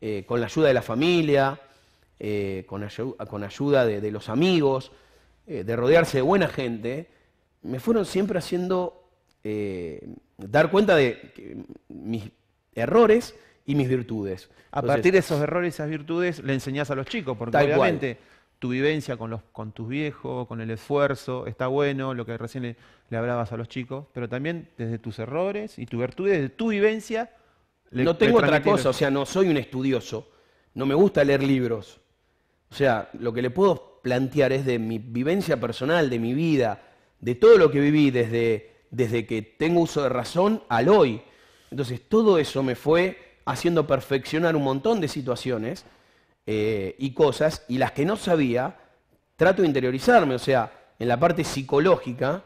[SPEAKER 2] Eh, con la ayuda de la familia, con, ayuda de los amigos, eh, de rodearse de buena gente, me fueron siempre haciendo eh, dar cuenta de mis errores y mis virtudes. A partir de esos errores y esas virtudes le enseñás a los chicos, porque obviamente
[SPEAKER 1] tu vivencia con, los, con tus viejos, con el esfuerzo, está bueno, lo que recién le, hablabas a los chicos, pero también desde tus errores y tus virtudes, desde tu vivencia. no tengo otra cosa,
[SPEAKER 2] o sea, no soy un estudioso, no me gusta leer libros. O sea, lo que le puedo plantear es de mi vivencia personal, de mi vida, de todo lo que viví desde, desde que tengo uso de razón al hoy. Entonces todo eso me fue haciendo perfeccionar un montón de situaciones eh, y cosas, y las que no sabía, trato de interiorizarme, o sea, en la parte psicológica,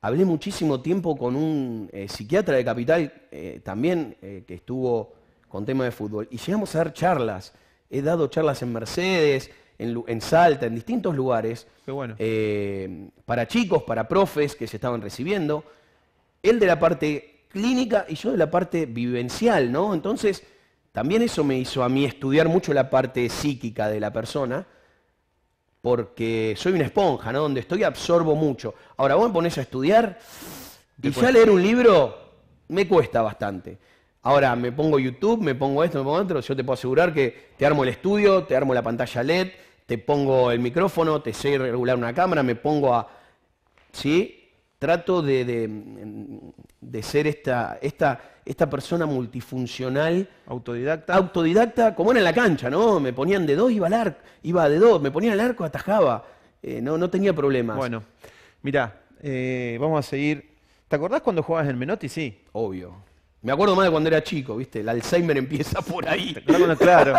[SPEAKER 2] hablé muchísimo tiempo con un eh, psiquiatra de Capital, eh, también que estuvo con tema de fútbol, y llegamos a dar charlas, he dado charlas en Mercedes, en, Salta, en distintos lugares, eh, para chicos, para profes que se estaban recibiendo, él de la parte clínica y yo de la parte vivencial, ¿no? Entonces, también eso me hizo a mí estudiar mucho la parte psíquica de la persona, porque soy una esponja, ¿no? Donde estoy absorbo mucho. Ahora, vos me pones a estudiar y ya leer un libro me cuesta bastante. Ahora, me pongo YouTube, me pongo esto, me pongo otro, yo te puedo asegurar que te armo el estudio, te armo la pantalla LED, te pongo el micrófono, te sé regular una cámara, me pongo a... ¿Sí? Trato de, ser esta, esta, persona multifuncional. Autodidacta. Autodidacta, como era en la cancha, ¿no? Me ponían de dos, iba al arco, iba de dos, me ponían al arco, atajaba. Eh, no, no tenía problemas. Bueno, mirá, eh, vamos a seguir. ¿Te acordás cuando jugabas en Menotti? Sí. Obvio. Me acuerdo más de cuando era chico, ¿viste? El Alzheimer empieza por ahí. Claro. claro.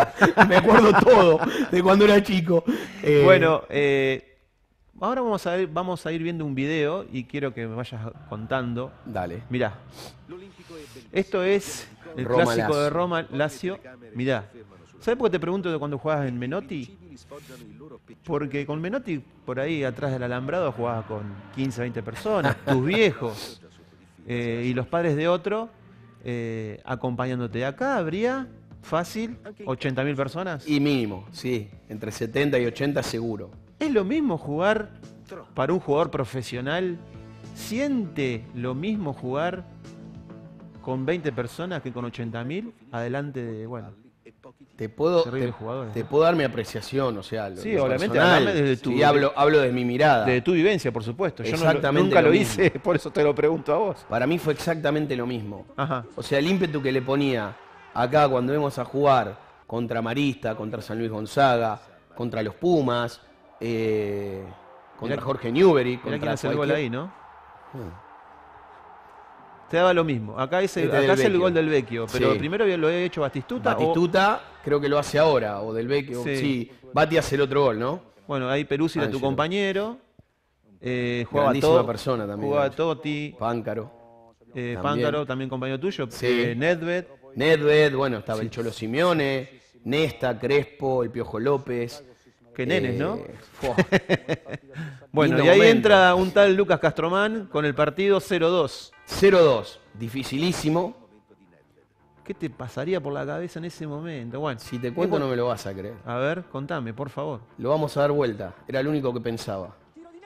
[SPEAKER 2] Me acuerdo todo de cuando era chico. Eh, bueno,
[SPEAKER 1] eh, ahora vamos a, ir, viendo un video y quiero que me vayas contando. Dale. Mirá. Esto es el clásico de Roma, Lazio. Mirá. ¿Sabes por qué te pregunto de cuando jugabas en Menotti? Porque con Menotti, por ahí atrás del alambrado, jugabas con 15, 20 personas, tus viejos eh, y los padres de otro eh, acompañándote. Acá habría fácil 80.000 personas. Y mínimo, sí, entre 70 y 80 seguro. ¿Es lo mismo jugar para un jugador profesional? ¿Siente lo mismo jugar con 20 personas que con 80.000
[SPEAKER 2] adelante de, bueno, te puedo, te, puedo dar mi apreciación, o sea, lo, sí, obviamente, desde hablo, hablo de mi mirada. De tu
[SPEAKER 1] vivencia, por supuesto. Yo exactamente nunca lo, hice,
[SPEAKER 2] por eso te lo pregunto a vos. Para mí fue exactamente lo mismo. O sea, el ímpetu que le ponía acá cuando vemos a jugar contra Marista, contra San Luis Gonzaga, contra los Pumas, eh, contra Jorge Newbery, contra ¿no? Te daba lo mismo. Acá es el, gol del Vecchio, pero primero bien lo he hecho Batistuta. Batistuta creo que lo hace ahora, o del Vecchio. Sí. Bati hace el otro gol, ¿no? Bueno, ahí Peruzzi era ah, tu compañero. Eh, jugaba persona también. Jugaba Totti. Páncaro. Eh, Páncaro, también compañero tuyo. Sí. Eh, Nedved. Nedved, bueno, estaba el Cholo Simeone, Nesta, Crespo, el Piojo López. Eh, bueno, y ahí entra un tal Lucas Castromán
[SPEAKER 1] con el partido 0-2. 0-2, dificilísimo. ¿Qué te pasaría por la cabeza en ese momento? Bueno, si te cuento no me lo vas a creer. A ver, contame, por favor.
[SPEAKER 2] Lo vamos a dar vuelta. Era el único que pensaba.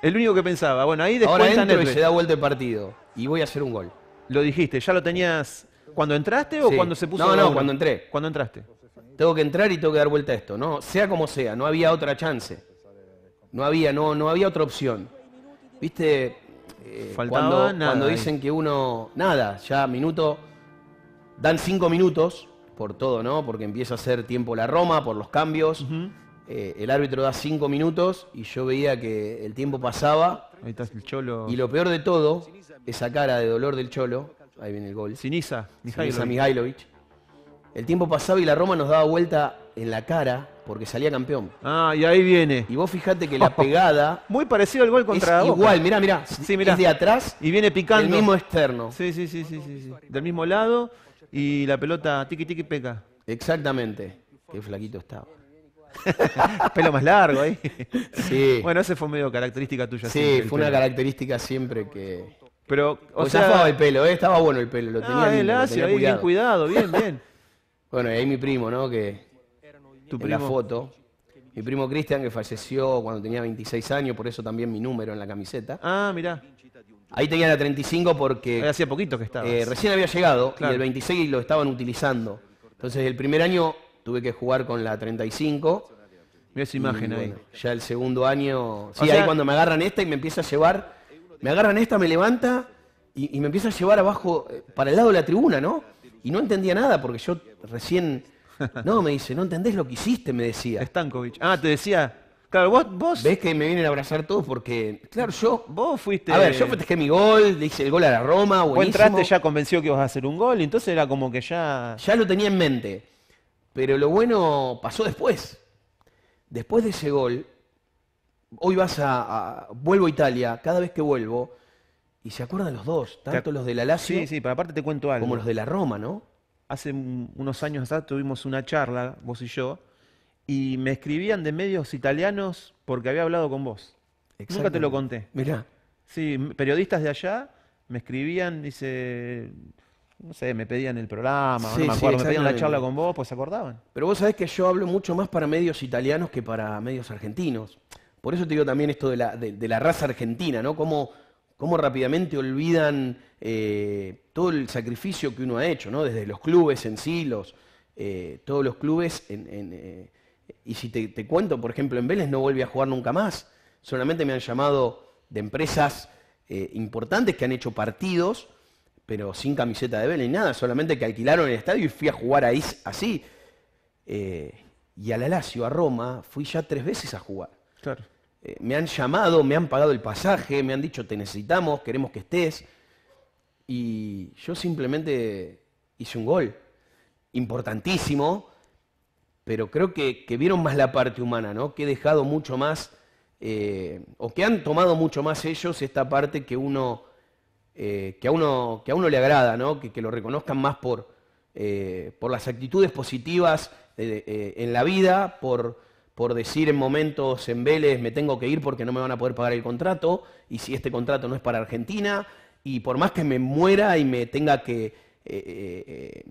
[SPEAKER 2] El único que pensaba. Bueno, ahí después Ahora entro y se da vuelta el partido. Y voy a hacer un gol. Lo dijiste, ¿ya lo tenías cuando entraste o cuando se puso? No, no, cuando entré. Cuando entraste. Tengo que entrar y tengo que dar vuelta a esto, ¿no? Sea como sea, no había otra chance. No había, no, no había otra opción. ¿Viste? Eh, cuando, dicen que uno. Nada, ya minuto. Dan cinco minutos por todo, ¿no? Porque empieza a ser tiempo la Roma, por los cambios. Eh, el árbitro da cinco minutos y yo veía que el tiempo pasaba. Ahí está el cholo. Y lo peor de todo, esa cara de dolor del cholo. Ahí viene el gol. Sinisa, Isa, Sinisa el tiempo pasaba y la Roma nos daba vuelta en la cara porque salía campeón.
[SPEAKER 1] Ah, y ahí viene. Y vos fijate que la pegada. Muy parecido al gol contra Igual, mirá, mirá. Sí, mirá. de atrás. Y viene picando. El mismo externo. Sí, sí, sí, sí, sí, Del mismo lado. Y la pelota
[SPEAKER 2] tiqui tiki peca. Exactamente. Qué flaquito estaba. Pelo
[SPEAKER 1] más largo ¿eh?
[SPEAKER 2] Sí. Bueno, esa fue medio característica tuya. Sí, fue una característica siempre que. Pero, o, sea, el pelo, ¿eh? estaba bueno el pelo, lo tenía, ah, bien cuidado, bien, bien. Bueno, y ahí mi primo, ¿no? Que ¿Tu la foto. Mi primo Cristian, que falleció cuando tenía 26 años, por eso también mi número en la camiseta. Ah, mirá. Ahí tenía la 35 porque... Hacía poquito que estaba. Eh, recién había llegado y el 26 lo estaban utilizando. Entonces el primer año tuve que jugar con la 35. Mira esa imagen ahí. ya el segundo año... Sí, ahí cuando me agarran esta y me empieza a llevar... Me agarran esta, me levanta y, y me empieza a llevar abajo, eh, para el lado de la tribuna, ¿no? Y no entendía nada porque yo recién... No, me dice, no entendés lo que hiciste, me decía. Stankovic. Ah, te decía... Claro, vos, vos... ¿Ves que me vienen a abrazar todos? Porque, claro, yo... Vos fuiste... A ver, yo festejé mi gol, le hice el gol a la Roma, buenísimo. Vos entraste ya convencido que vas a hacer un gol, entonces era como que ya... Ya lo tenía en mente. Pero lo bueno pasó después. Después de ese gol, hoy vas a, vuelvo a Italia, cada vez que vuelvo, y se acuerdan los dos, tanto los de la Lazio te cuento como los de la Roma, ¿no? Hace
[SPEAKER 1] unos años atrás tuvimos una charla, vos y yo, y me escribían de medios italianos porque había hablado con vos. Nunca te lo conté. Mirá, Sí, periodistas de allá me escribían, dice, no sé, me pedían el programa, me pedían la charla con vos, pues se acordaban.
[SPEAKER 2] pero vos sabés que yo hablo mucho más para medios italianos que para medios argentinos. Por eso te digo también esto de la, la raza argentina, ¿no? cómo rápidamente olvidan eh, todo el sacrificio que uno ha hecho, ¿no? desde los clubes en sí, eh, todos los clubes. Eh, y si te, cuento, por ejemplo, en Vélez no volví a jugar nunca más, solamente me han llamado de empresas importantes que han hecho partidos, pero sin camiseta de Vélez, nada, solamente que alquilaron el estadio y fui a jugar ahí así. y a la Lazio, a Roma, fui ya tres veces a jugar. Claro. Eh, me han llamado, me han pagado el pasaje, me han dicho te necesitamos, queremos que estés. Y yo simplemente hice un gol, importantísimo, pero creo que, vieron más la parte humana, ¿no? que he dejado mucho más, eh, o que han tomado mucho más ellos esta parte que uno... Eh, que, a uno, que a uno le agrada, ¿no? que, que lo reconozcan más por, por las actitudes positivas en la vida, por por decir en momentos en Vélez me tengo que ir porque no me van a poder pagar el contrato, y si este contrato no es para Argentina, y por más que me muera y me tenga que, eh, eh,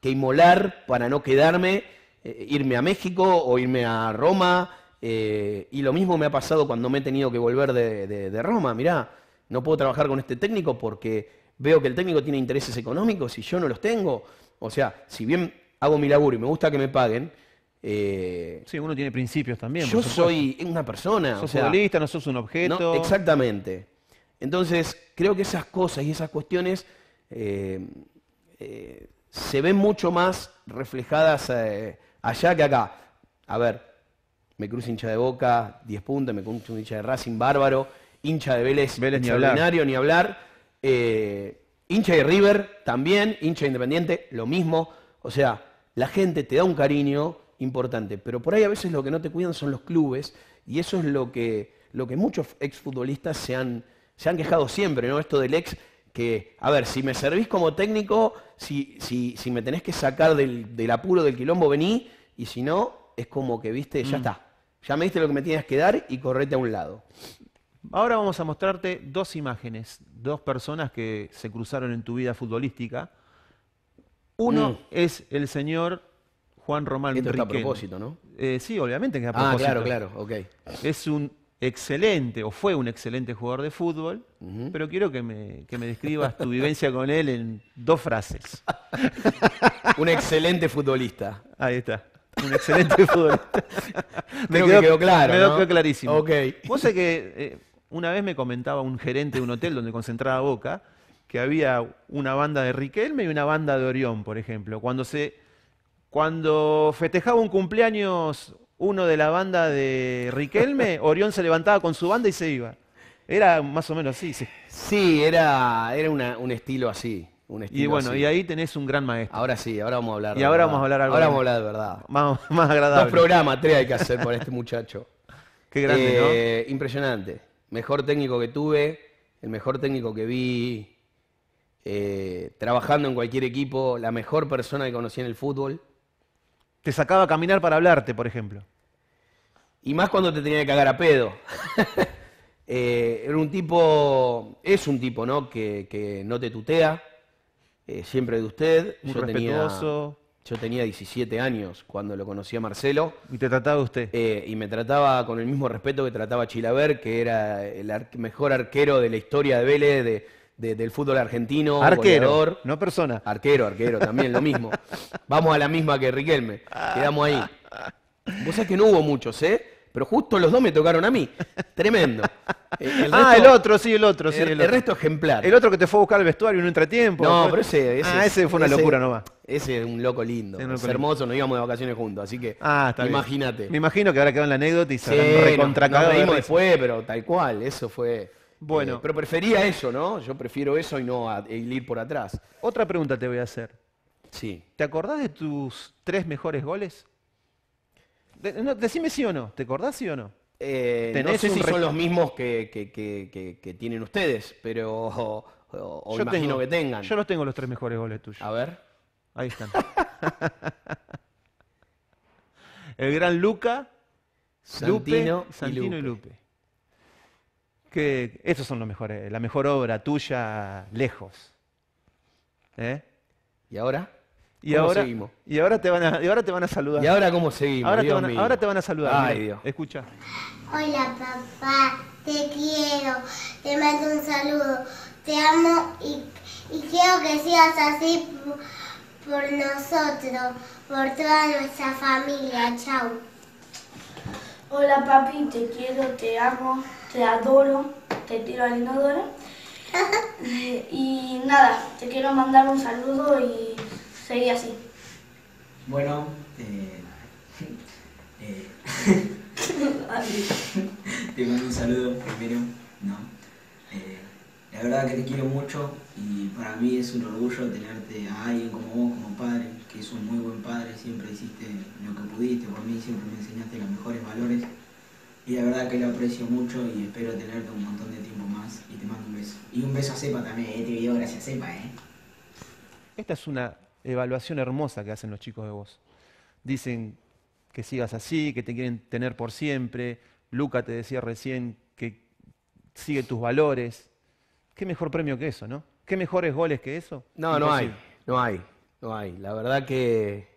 [SPEAKER 2] que inmolar para no quedarme, eh, irme a México o irme a Roma, y lo mismo me ha pasado cuando me he tenido que volver de, de Roma, mirá, no puedo trabajar con este técnico porque veo que el técnico tiene intereses económicos y yo no los tengo. O sea, si bien hago mi laburo y me gusta que me paguen, eh, sí, uno tiene principios también. Yo soy una persona. Sos no sos un objeto. exactamente. Entonces, creo que esas cosas y esas cuestiones eh, eh, se ven mucho más reflejadas allá que acá. A ver, me cruzo hincha de Boca, 10 puntos, me cruzo hincha de Racing, bárbaro, hincha de Vélez, Vélez ni hablar. Ni hablar. hincha de River, también, hincha Independiente, lo mismo. O sea, la gente te da un cariño, importante. Pero por ahí a veces lo que no te cuidan son los clubes y eso es lo que, lo que muchos exfutbolistas se han, se han quejado siempre, ¿no? Esto del ex que, a ver, si me servís como técnico, si, si, si me tenés que sacar del, apuro, del quilombo, vení, y si no, es como que, viste, ya mm. está. Ya me diste lo que me tienes que dar y correte a un lado.
[SPEAKER 1] Ahora vamos a mostrarte dos imágenes, dos personas que se cruzaron en tu vida futbolística. Uno mm. es el señor Juan Román Esto a propósito, ¿no? Eh, sí, obviamente que es a propósito. Ah, claro, claro, ok. Es un excelente, o fue un excelente jugador de fútbol, pero quiero que me, describas tu vivencia con él en dos frases. un excelente futbolista. Ahí está. Un excelente futbolista. me quedó, claro. Me quedó clarísimo. Vos sé que eh, una vez me comentaba un gerente de un hotel donde concentraba Boca que había una banda de Riquelme y una banda de Orión, por ejemplo. Cuando se cuando festejaba un cumpleaños uno de la banda de
[SPEAKER 2] Riquelme, Orión se levantaba con su banda y se iba. Era más o menos así, sí. Sí, era, era un estilo así. y bueno, y ahí tenés un gran maestro. Ahora sí, ahora vamos a hablar. Y ahora vamos a hablar algo. Ahora vamos a hablar de verdad. Más, más agradable. Dos programas, tres hay que hacer por este muchacho. Qué grande, ¿no? Eh, impresionante. Mejor técnico que tuve, el mejor técnico que vi eh, trabajando en cualquier equipo, la mejor persona que conocí en el fútbol. Te sacaba a caminar para hablarte, por ejemplo. Y más cuando te tenía que cagar a pedo. Eh, era un tipo, es un tipo, ¿no? Que, no te tutea, eh, siempre de usted. Muy yo respetuoso. Tenía, yo tenía 17 años cuando lo conocí a Marcelo. ¿Y te trataba usted? Eh, y me trataba con el mismo respeto que trataba a Chilaver, que era el mejor arquero de la historia de Vélez, de, del fútbol argentino, arquero, no persona. Arquero, arquero, también lo mismo. Vamos a la misma que Riquelme, quedamos ahí. Vos sabés que no hubo muchos, ¿eh? Pero justo los dos me tocaron a mí. Tremendo. Eh, ah, el otro, sí, el otro, sí. El, resto ejemplar.
[SPEAKER 1] El otro que te fue a buscar el vestuario en un entretiempo. No, pero ese, Ah, ese fue una locura, locura nomás.
[SPEAKER 2] Ese es un loco lindo. hermoso, nos íbamos de vacaciones juntos, así que ah, imagínate. Me
[SPEAKER 1] imagino que ahora quedó en la anécdota y se recontracado. después,
[SPEAKER 2] pero tal cual, eso fue. Bueno. Eh, pero prefería eso, ¿no? Yo prefiero eso y no e ir por atrás. Otra pregunta te voy a hacer. Sí. ¿Te acordás de
[SPEAKER 1] tus tres mejores goles? decime sí o no. ¿Te acordás sí o no?
[SPEAKER 2] Eh, no sé si son los mismos que, tienen ustedes, pero o, yo imagino que tengan. Yo
[SPEAKER 1] los tengo los tres mejores goles tuyos. A ver. Ahí están. el gran Luca, Santino, Santino Y Lupe que esos son los mejores, la mejor obra tuya lejos. ¿Eh? ¿Y ahora? ¿Y ahora, seguimos? Y ahora, te van a, y ahora te van a saludar. ¿Y ahora cómo seguimos? Ahora, te, van, ahora te van a saludar. Dios. Escucha. Hola, papá. Te quiero. Te mando un saludo. Te amo y, quiero que sigas así por, por nosotros, por toda nuestra familia. Chao. Hola papi, te quiero, te amo, te adoro, te tiro al inodoro.
[SPEAKER 2] y nada, te quiero mandar un saludo y sería así. Bueno, eh, eh, te mando un saludo primero, ¿no? La verdad que te quiero mucho y para mí es un orgullo tenerte a alguien como vos, como padre, que es un muy buen padre, siempre hiciste lo que pudiste por mí, siempre me enseñaste los mejores valores y la verdad que lo aprecio mucho y espero tenerte un montón de tiempo más y te mando un beso. Y un beso a Cepa también, este eh, video gracias a Cepa, ¿eh?
[SPEAKER 1] Esta es una evaluación hermosa que hacen los chicos de vos. Dicen que sigas así, que te quieren tener por siempre. Luca te decía recién que sigue tus valores. ¿Qué mejor premio que eso, no? ¿Qué mejores goles que eso? No, no hay,
[SPEAKER 2] no hay, no hay. La verdad que,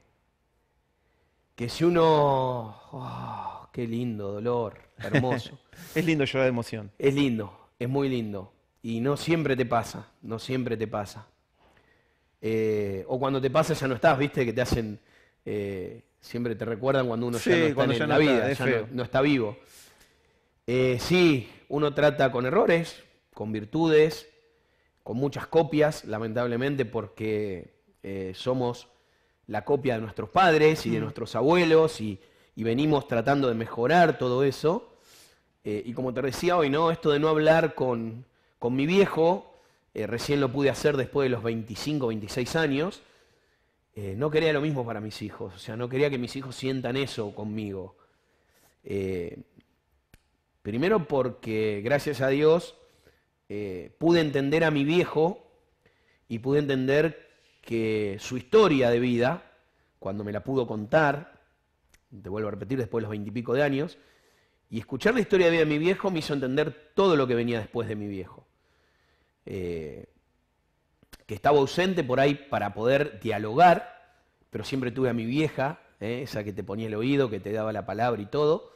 [SPEAKER 2] que si uno... Oh, ¡Qué lindo dolor! Hermoso. es lindo llorar de emoción. Es lindo, es muy lindo. Y no siempre te pasa, no siempre te pasa. Eh, o cuando te pasa ya no estás, viste, que te hacen... Eh, siempre te recuerdan cuando uno ya no está en la vida, ya no, está vivo. Eh, sí, uno trata con errores, con virtudes, con muchas copias, lamentablemente, porque eh, somos la copia de nuestros padres y de nuestros abuelos y, venimos tratando de mejorar todo eso. Eh, y como te decía hoy, ¿no? Esto de no hablar con, con mi viejo, eh, recién lo pude hacer después de los 25, 26 años. no quería lo mismo para mis hijos, o sea, no quería que mis hijos sientan eso conmigo. primero porque, gracias a Dios, eh, pude entender a mi viejo y pude entender que su historia de vida, cuando me la pudo contar, te vuelvo a repetir, después de los veintipico de años, y escuchar la historia de vida de mi viejo me hizo entender todo lo que venía después de mi viejo. Eh, que estaba ausente por ahí para poder dialogar, pero siempre tuve a mi vieja, eh, esa que te ponía el oído, que te daba la palabra y todo.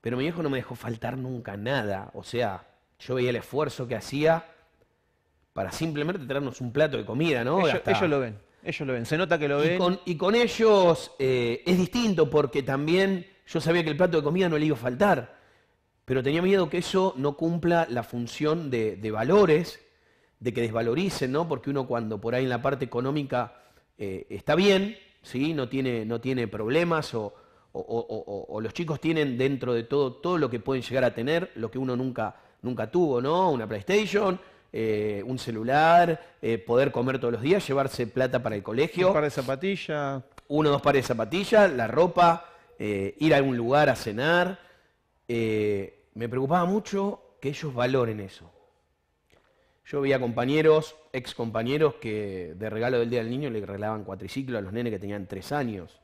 [SPEAKER 2] Pero mi viejo no me dejó faltar nunca nada. O sea, yo veía el esfuerzo que hacía para simplemente traernos un plato de comida, ¿no? Ellos, lo ven, ellos lo ven, se nota que lo ven. y con ellos eh, es distinto porque también yo sabía que el plato de comida no le iba a faltar, pero tenía miedo que eso no cumpla la función de, valores, de que desvaloricen, ¿no? Porque uno cuando por ahí en la parte económica eh, está bien, ¿sí? No tiene, no tiene problemas o, o, los chicos tienen dentro de todo todo lo que pueden llegar a tener, lo que uno nunca nunca tuvo, ¿no? Una PlayStation, eh, un celular, eh, poder comer todos los días, llevarse plata para el colegio. Un par de zapatillas. Uno o dos pares de zapatillas, la ropa, eh, ir a algún lugar a cenar. me preocupaba mucho que ellos valoren eso. Yo veía compañeros, ex compañeros, que de regalo del Día del Niño le regalaban cuatriciclo a los nenes que tenían tres años.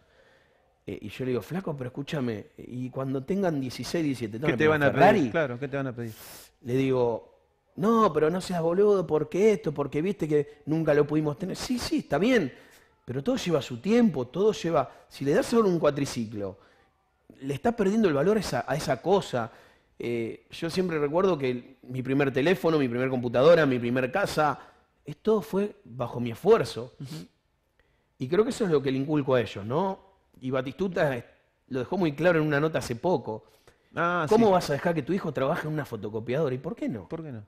[SPEAKER 2] Eh, y yo le digo, flaco, pero escúchame, y cuando tengan 16, 17, ¿qué te van a pedir? Claro, ¿qué te van a pedir? Le digo, no, pero no seas boludo, porque esto, porque viste que nunca lo pudimos tener. Sí, sí, está bien, pero todo lleva su tiempo, todo lleva... Si le das solo un cuatriciclo, le estás perdiendo el valor a esa cosa. Eh, yo siempre recuerdo que mi primer teléfono, mi primer computadora, mi primer casa, esto fue bajo mi esfuerzo. Y creo que eso es lo que le inculco a ellos, ¿no? Y Batistuta lo dejó muy claro en una nota hace poco. Ah, ¿Cómo vas a dejar que tu hijo trabaje en una fotocopiadora? ¿Y por qué no? ¿Por qué no?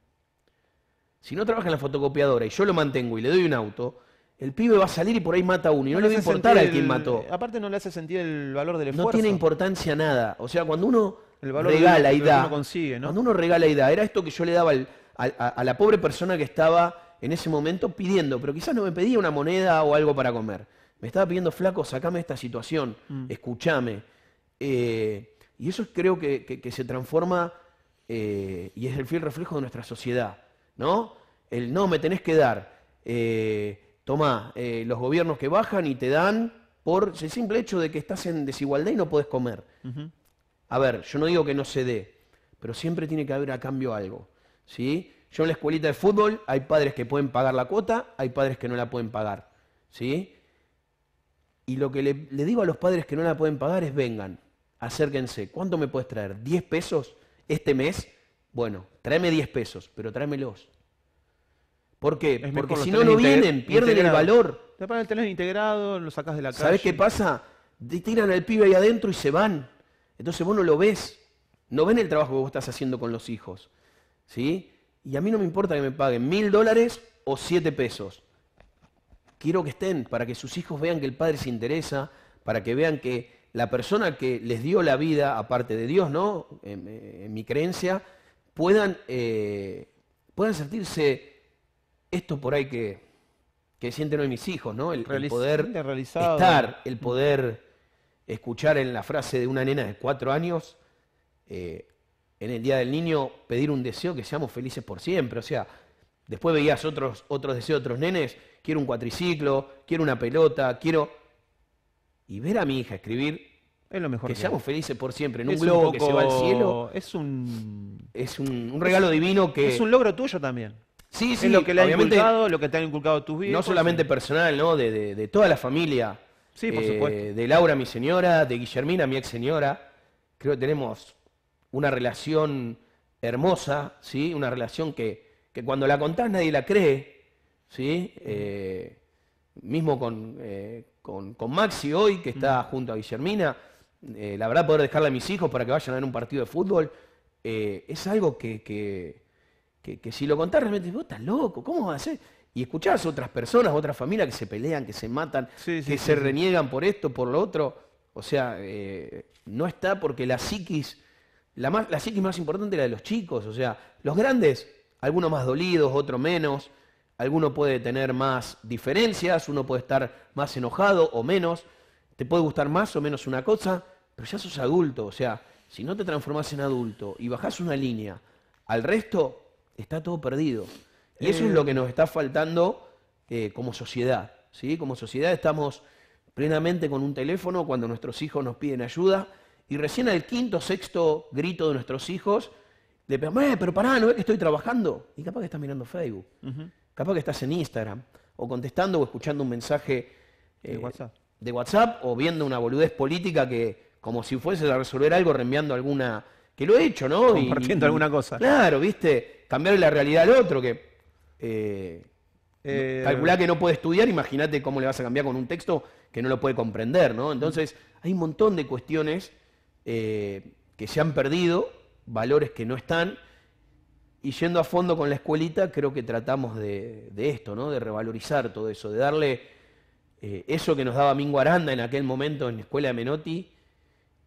[SPEAKER 2] Si no trabaja en la fotocopiadora y yo lo mantengo y le doy un auto, el pibe va a salir y por ahí mata a uno y no, le va a importar a quien mató. Aparte no le hace sentir el valor del esfuerzo. No tiene importancia nada. O sea, cuando uno regala y da, cuando uno regala y da, era esto que yo le daba a la pobre persona que estaba en ese momento pidiendo, pero quizás no me pedía una moneda o algo para comer. Me estaba pidiendo, flaco, sacame esta situación, mm. escúchame. Eh, y eso creo que, se transforma eh, y es el fiel reflejo de nuestra sociedad, ¿no? El no, me tenés que dar. Eh, toma, los gobiernos que bajan y te dan por el simple hecho de que estás en desigualdad y no podés comer. A ver, yo no digo que no se dé, pero siempre tiene que haber a cambio algo, ¿sí? Yo en la escuelita de fútbol hay padres que pueden pagar la cuota, hay padres que no la pueden pagar, ¿sí? Y lo que le, digo a los padres que no la pueden pagar es vengan, acérquense. ¿Cuánto me puedes traer? ¿10 pesos este mes? Bueno, tráeme 10 pesos, pero tráemelos. ¿Por qué? Porque si no, no vienen, pierden el valor.
[SPEAKER 1] Te pagan el teléfono integrado, lo sacas de la casa. ¿Sabes qué
[SPEAKER 2] pasa? tiran al pibe ahí adentro y se van. Entonces vos no lo ves. No ven el trabajo que vos estás haciendo con los hijos. ¿Sí? Y a mí no me importa que me paguen mil dólares o siete pesos quiero que estén, para que sus hijos vean que el Padre se interesa, para que vean que la persona que les dio la vida, aparte de Dios, ¿no? En, eh, mi creencia, puedan, eh, puedan sentirse esto por ahí que, que sienten hoy mis hijos, ¿no? El, poder estar, el mm. poder escuchar en la frase de una nena de cuatro años, eh, en el Día del Niño, pedir un deseo que seamos felices por siempre. O sea, Después veías otros, otros deseos, otros nenes, quiero un cuatriciclo, quiero una pelota, quiero... Y ver a mi hija escribir es lo mejor. Que, seamos felices por siempre, en un globo que se va al cielo.
[SPEAKER 1] Es un. Es un, regalo divino que. Es un logro tuyo también. Sí, sí. lo que le han inculcado,
[SPEAKER 2] lo que te han inculcado tus vidas. No solamente personal, ¿no? De, toda la familia. Sí, por eh, supuesto. De Laura, mi señora, de Guillermina, mi ex señora. Creo que tenemos una relación hermosa, ¿sí? Una relación que, que cuando la contás nadie la cree, ¿sí? Eh, mismo eh, con, con, Maxi hoy, que está mm. junto a Guillermina, eh, la verdad poder dejarle a mis hijos para que vayan a ver un partido de fútbol, es algo que, si lo contás realmente, vos estás loco, ¿cómo vas a hacer? Y escuchás otras personas, otras familias que se pelean, que se matan, que se reniegan por esto, por lo otro. O sea, no está porque la psiquis, la, la psiquis más importante es la de los chicos. O sea, los grandes algunos más dolidos, otro menos, alguno puede tener más diferencias, uno puede estar más enojado o menos, te puede gustar más o menos una cosa, pero ya sos adulto, o sea, si no te transformás en adulto y bajás una línea al resto, está todo perdido. Y eso es lo que nos está faltando eh, como sociedad. ¿sí? Como sociedad estamos plenamente con un teléfono cuando nuestros hijos nos piden ayuda y recién al quinto, sexto grito de nuestros hijos de, pero pará, ¿no ves que estoy trabajando? Y capaz que estás mirando Facebook, capaz que estás en Instagram, o contestando o escuchando un mensaje de, eh, WhatsApp. o viendo una boludez política que, como si fuese a resolver algo, reenviando alguna, que lo he hecho, ¿no? y, alguna cosa. Claro, viste, cambiar la realidad al otro, que... Eh, eh, que no puede estudiar, imagínate cómo le vas a cambiar con un texto que no lo puede comprender, ¿no? Entonces, hay un montón de cuestiones que se han perdido valores que no están. Y yendo a fondo con la escuelita, creo que tratamos de, esto, ¿no? de revalorizar todo eso, de darle eh, eso que nos daba Mingo Aranda en aquel momento en la escuela de Menotti,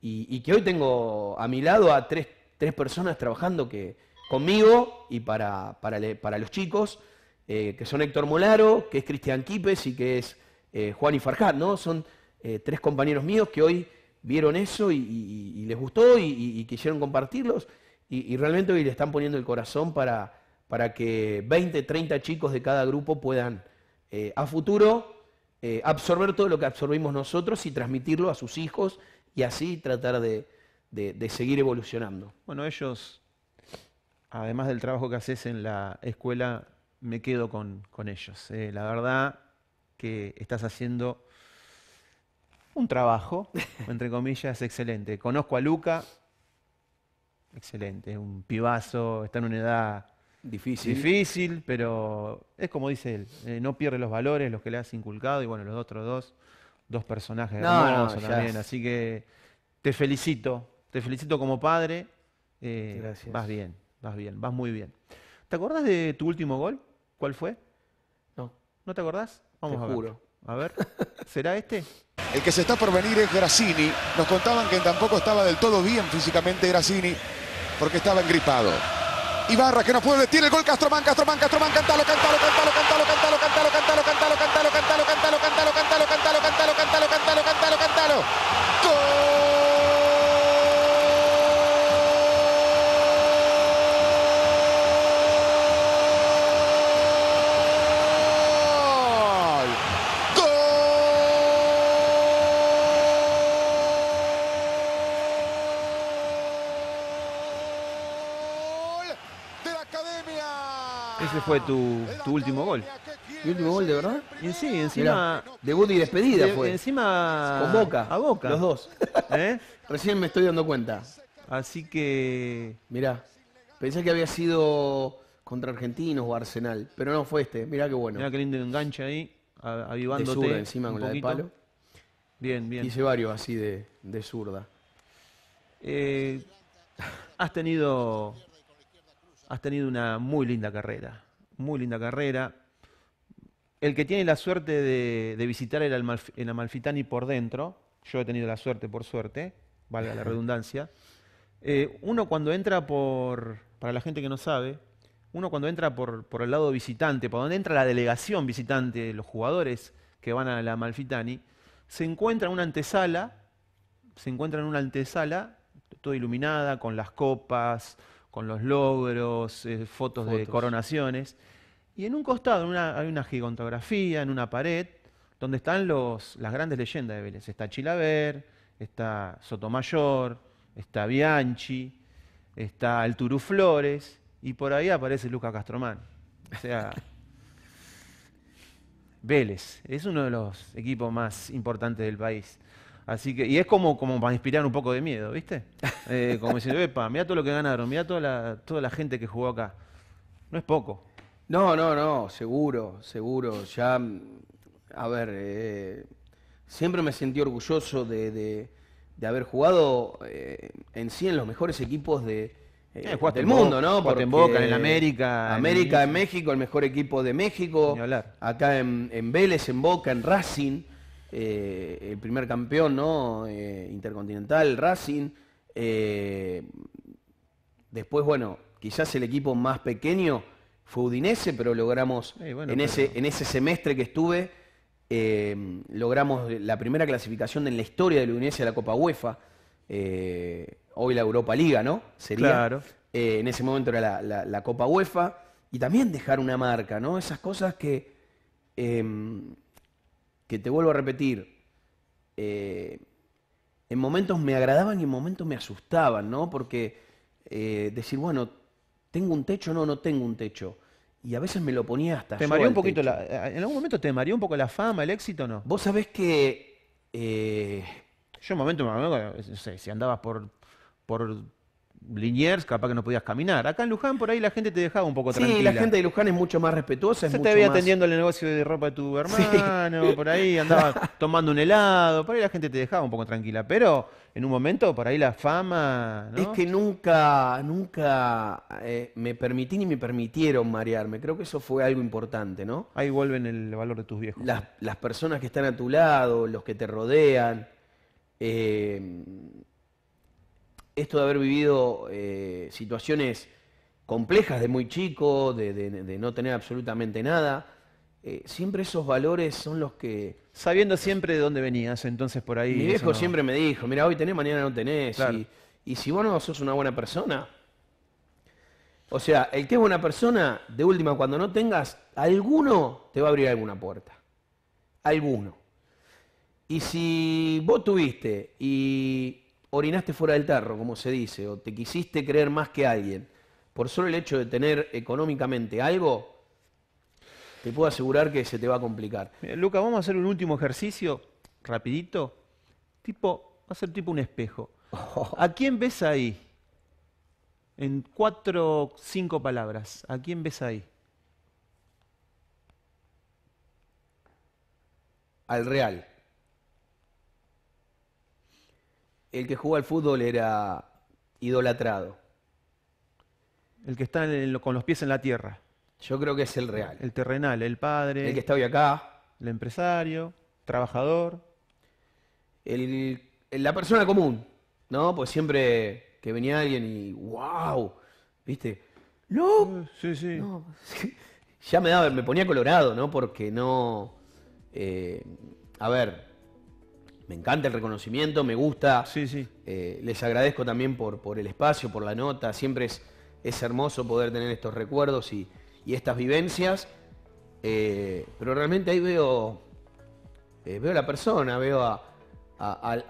[SPEAKER 2] y, que hoy tengo a mi lado a tres, tres personas trabajando que, conmigo y para, para, los chicos, eh, que son Héctor Molaro, que es Cristian Quipes y que es eh, Juan y Farjat, ¿no? Son tres compañeros míos que hoy vieron eso y, les gustó y, quisieron compartirlos. Y, realmente hoy le están poniendo el corazón para, que 20, 30 chicos de cada grupo puedan eh, a futuro eh, absorber todo lo que absorbimos nosotros y transmitirlo a sus hijos y así tratar de, seguir evolucionando.
[SPEAKER 1] Bueno, ellos, además del trabajo que haces en la escuela, me quedo con, ellos. Eh. La verdad que estás haciendo un trabajo, entre comillas, excelente. Conozco a Luca, excelente, un pibazo, está en una edad difícil, difícil pero es como dice él, eh, no pierde los valores, los que le has inculcado, y bueno, los otros dos, dos personajes hermosos también. Así que te felicito, te felicito como padre. Eh, vas bien, vas bien, vas muy bien. ¿Te acordás de tu último gol? ¿Cuál fue? No. ¿No te acordás? Vamos a ver. A ver, ¿será este? El que se está por venir es Grassini. Nos contaban que tampoco estaba del todo bien físicamente Grassini porque estaba engripado. Ibarra que no puede, tiene el gol Castromán, Castromán, Castromán, cantalo, cantalo, cantalo, cantalo. tu,
[SPEAKER 2] último gol. ¿Mi último gol de verdad? Y encima. debut y despedida fue.
[SPEAKER 1] Encima. Con Boca. A Boca. Los dos.
[SPEAKER 2] ¿Eh? Recién me estoy dando cuenta. Así que. Mirá. Pensé que había sido contra Argentinos o Arsenal. Pero no, fue este. Mirá qué bueno. Mirá que lindo enganche ahí. Avivándote. encima con la palo.
[SPEAKER 1] Bien, bien. Hice
[SPEAKER 2] varios así de, de zurda. Eh,
[SPEAKER 1] has tenido. Has tenido una muy linda carrera muy linda carrera. El que tiene la suerte de, visitar el, Amalfitani por dentro, yo he tenido la suerte, por suerte, valga la redundancia, eh, uno cuando entra por, para la gente que no sabe, uno cuando entra por, por el lado visitante, por donde entra la delegación visitante, los jugadores que van la Amalfitani, se encuentra en una antesala, se encuentra en una antesala, toda iluminada, con las copas, con los logros, eh, fotos, de coronaciones. Y en un costado hay una gigantografía, en una pared, donde están las grandes leyendas de Vélez. Está Chilaver, está Sotomayor, está Bianchi, está Alturu Flores, y por ahí aparece Luca Castromán. O sea, Vélez es uno de los equipos más importantes del país. Así que, y es como, como para inspirar un poco de miedo, ¿viste? Eh, como diciendo, epa, Mira todo lo que ganaron, mira toda la, toda la gente que jugó acá. No es poco.
[SPEAKER 2] No, no, no, seguro, seguro. Ya, mm, a ver, eh, siempre me sentí orgulloso de, de, haber jugado eh, en sí en los mejores equipos de, del mundo, ¿no? Porque en Boca, en América. América, en, México, el mejor equipo de México. Acá en, en, Vélez, en Boca, en Racing. Eh, el primer campeón ¿no? Eh, intercontinental, Racing. Eh, después, bueno, quizás el equipo más pequeño fue Udinese, pero logramos, en, Ese, en ese semestre que estuve, logramos la primera clasificación en la historia del Udinese a la Copa UEFA. hoy la Europa Liga, ¿no? Sería. en ese momento era la, Copa UEFA y también dejar una marca, ¿no? Esas cosas que que te vuelvo a repetir, eh, en momentos me agradaban y en momentos me asustaban, ¿no? Porque eh, decir, bueno, ¿tengo un techo? No, no tengo un techo. Y a veces me lo ponía hasta... ¿Te un poquito
[SPEAKER 1] eh, ¿En algún momento te mareó un poco la fama, el éxito, no? Vos sabés que... yo en un momento, no sé, si andabas por Liniers, capaz que no podías caminar. Acá en Luján, por ahí la gente te dejaba un poco tranquila. Sí, la gente
[SPEAKER 2] de Luján es mucho más respetuosa. Es veía atendiendo
[SPEAKER 1] el negocio de ropa de tu hermano, por ahí andaba tomando un helado, por ahí la gente te dejaba un poco tranquila. Pero en un momento, por ahí la fama. Es que nunca,
[SPEAKER 2] nunca eh, me permití ni me permitieron marearme. Creo que eso fue algo importante, ¿no? Ahí vuelven el valor de tus viejos. Las, personas que están a tu lado, los que te rodean. Eh, esto de haber vivido eh, situaciones complejas de muy chico, de, no tener absolutamente nada, eh, siempre esos valores son los que... Sabiendo siempre de dónde venías, entonces por ahí... Mi viejo siempre me dijo, mira, hoy tenés, mañana no tenés. Y, y si vos no sos una buena persona, o sea, el que es buena persona, de última, cuando no tengas, alguno te va a abrir alguna puerta. Alguno. Y si vos tuviste y orinaste fuera del tarro, como se dice, o te quisiste creer más que alguien, por solo el hecho de tener económicamente algo, te puedo asegurar que se te va a complicar. Luca, vamos a hacer un último ejercicio, rapidito,
[SPEAKER 1] tipo, va a ser tipo un espejo. Oh. ¿A quién ves ahí? En cuatro, o cinco palabras, ¿a quién ves ahí?
[SPEAKER 2] Al Real. el que jugó al fútbol era idolatrado. El que está con los pies en la tierra. Yo creo que es el real. El
[SPEAKER 1] terrenal, el padre. El que está hoy acá. El empresario, trabajador.
[SPEAKER 2] la persona común, ¿no? Pues siempre que venía alguien y ¡wow! ¿Viste? ¡No! Sí, sí. ya me, daba, me ponía colorado, ¿no? Porque no. Eh, a ver, me encanta el reconocimiento, me gusta. Sí, sí. Eh, les agradezco también por, el espacio, por la nota. Siempre es, hermoso poder tener estos recuerdos y, estas vivencias. Eh, pero realmente ahí veo, eh, veo a la persona, veo al,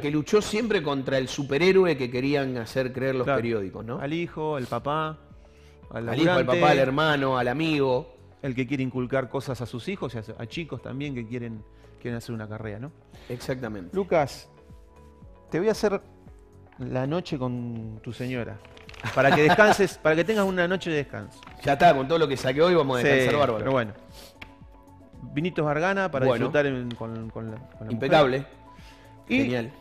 [SPEAKER 2] que luchó siempre contra el superhéroe que querían hacer creer los periódicos, ¿no? Al hijo, al papá, al, papá, al hermano, al amigo.
[SPEAKER 1] El que quiere inculcar cosas a sus hijos, a, a chicos también que quieren quieren hacer una carrera, ¿no? Exactamente. Lucas, te voy a hacer la noche con tu señora. Para que descanses, para que tengas una noche de descanso.
[SPEAKER 2] Ya está, con todo lo que saqué hoy vamos a descansar bárbaro. Pero bueno.
[SPEAKER 1] Vinitos Argana para disfrutar
[SPEAKER 2] con, la, Impecable.
[SPEAKER 1] Genial.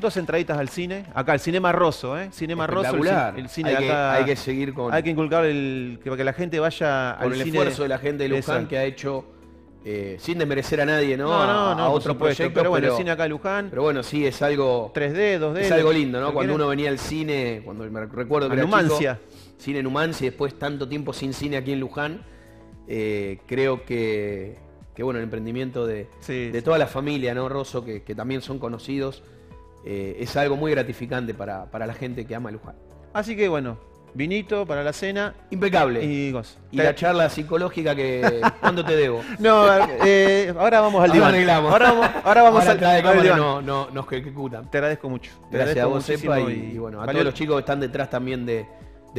[SPEAKER 1] Dos entraditas al cine. Acá, el Cinema Rosso, ¿eh? Cinema Rosso, el, cine hay acá. hay que seguir con... Hay que inculcar el, que, que la gente vaya con al el esfuerzo de la gente de Luján que
[SPEAKER 2] ha hecho eh, sin desmerecer a nadie, ¿no? No, no, no a, otro proyecto, pero bueno, cine acá Luján. Pero bueno, sí, es algo. 3D, 2D. Es algo lindo, ¿no? Cuando uno venía al cine, cuando me recuerdo que a Numancia. cine Numancia y después tanto tiempo sin cine aquí en Luján, eh, creo que, que, bueno, el emprendimiento de, toda la familia, ¿no? Rosso, que, también son conocidos, eh, es algo muy gratificante para, para la gente que ama Luján. Así que bueno, vinito para la cena. Impecable. Y, la charla
[SPEAKER 1] psicológica que... ¿Cuándo te debo? No, eh, ahora vamos al diván. Ahora, vamos, ahora vamos al, No, no, nos ejecutan. Te agradezco mucho.
[SPEAKER 2] Gracias a vos, Sepa, y, bueno, a todos los chicos que están detrás también de,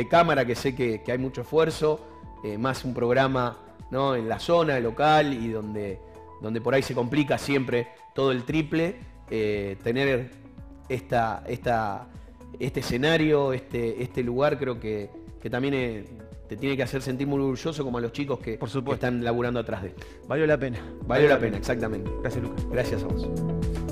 [SPEAKER 2] cámara, que sé que, que hay mucho esfuerzo, eh, más un programa ¿no? en la zona, local, y donde, donde por ahí se complica siempre todo el triple, eh, tener esta... esta este escenario, este, este lugar, creo que, también eh, te tiene que hacer sentir muy orgulloso como a los chicos que, Por supuesto. están laburando atrás de él. Valió la pena. Valió, la, pena, exactamente. Gracias, Lucas. Gracias a vos.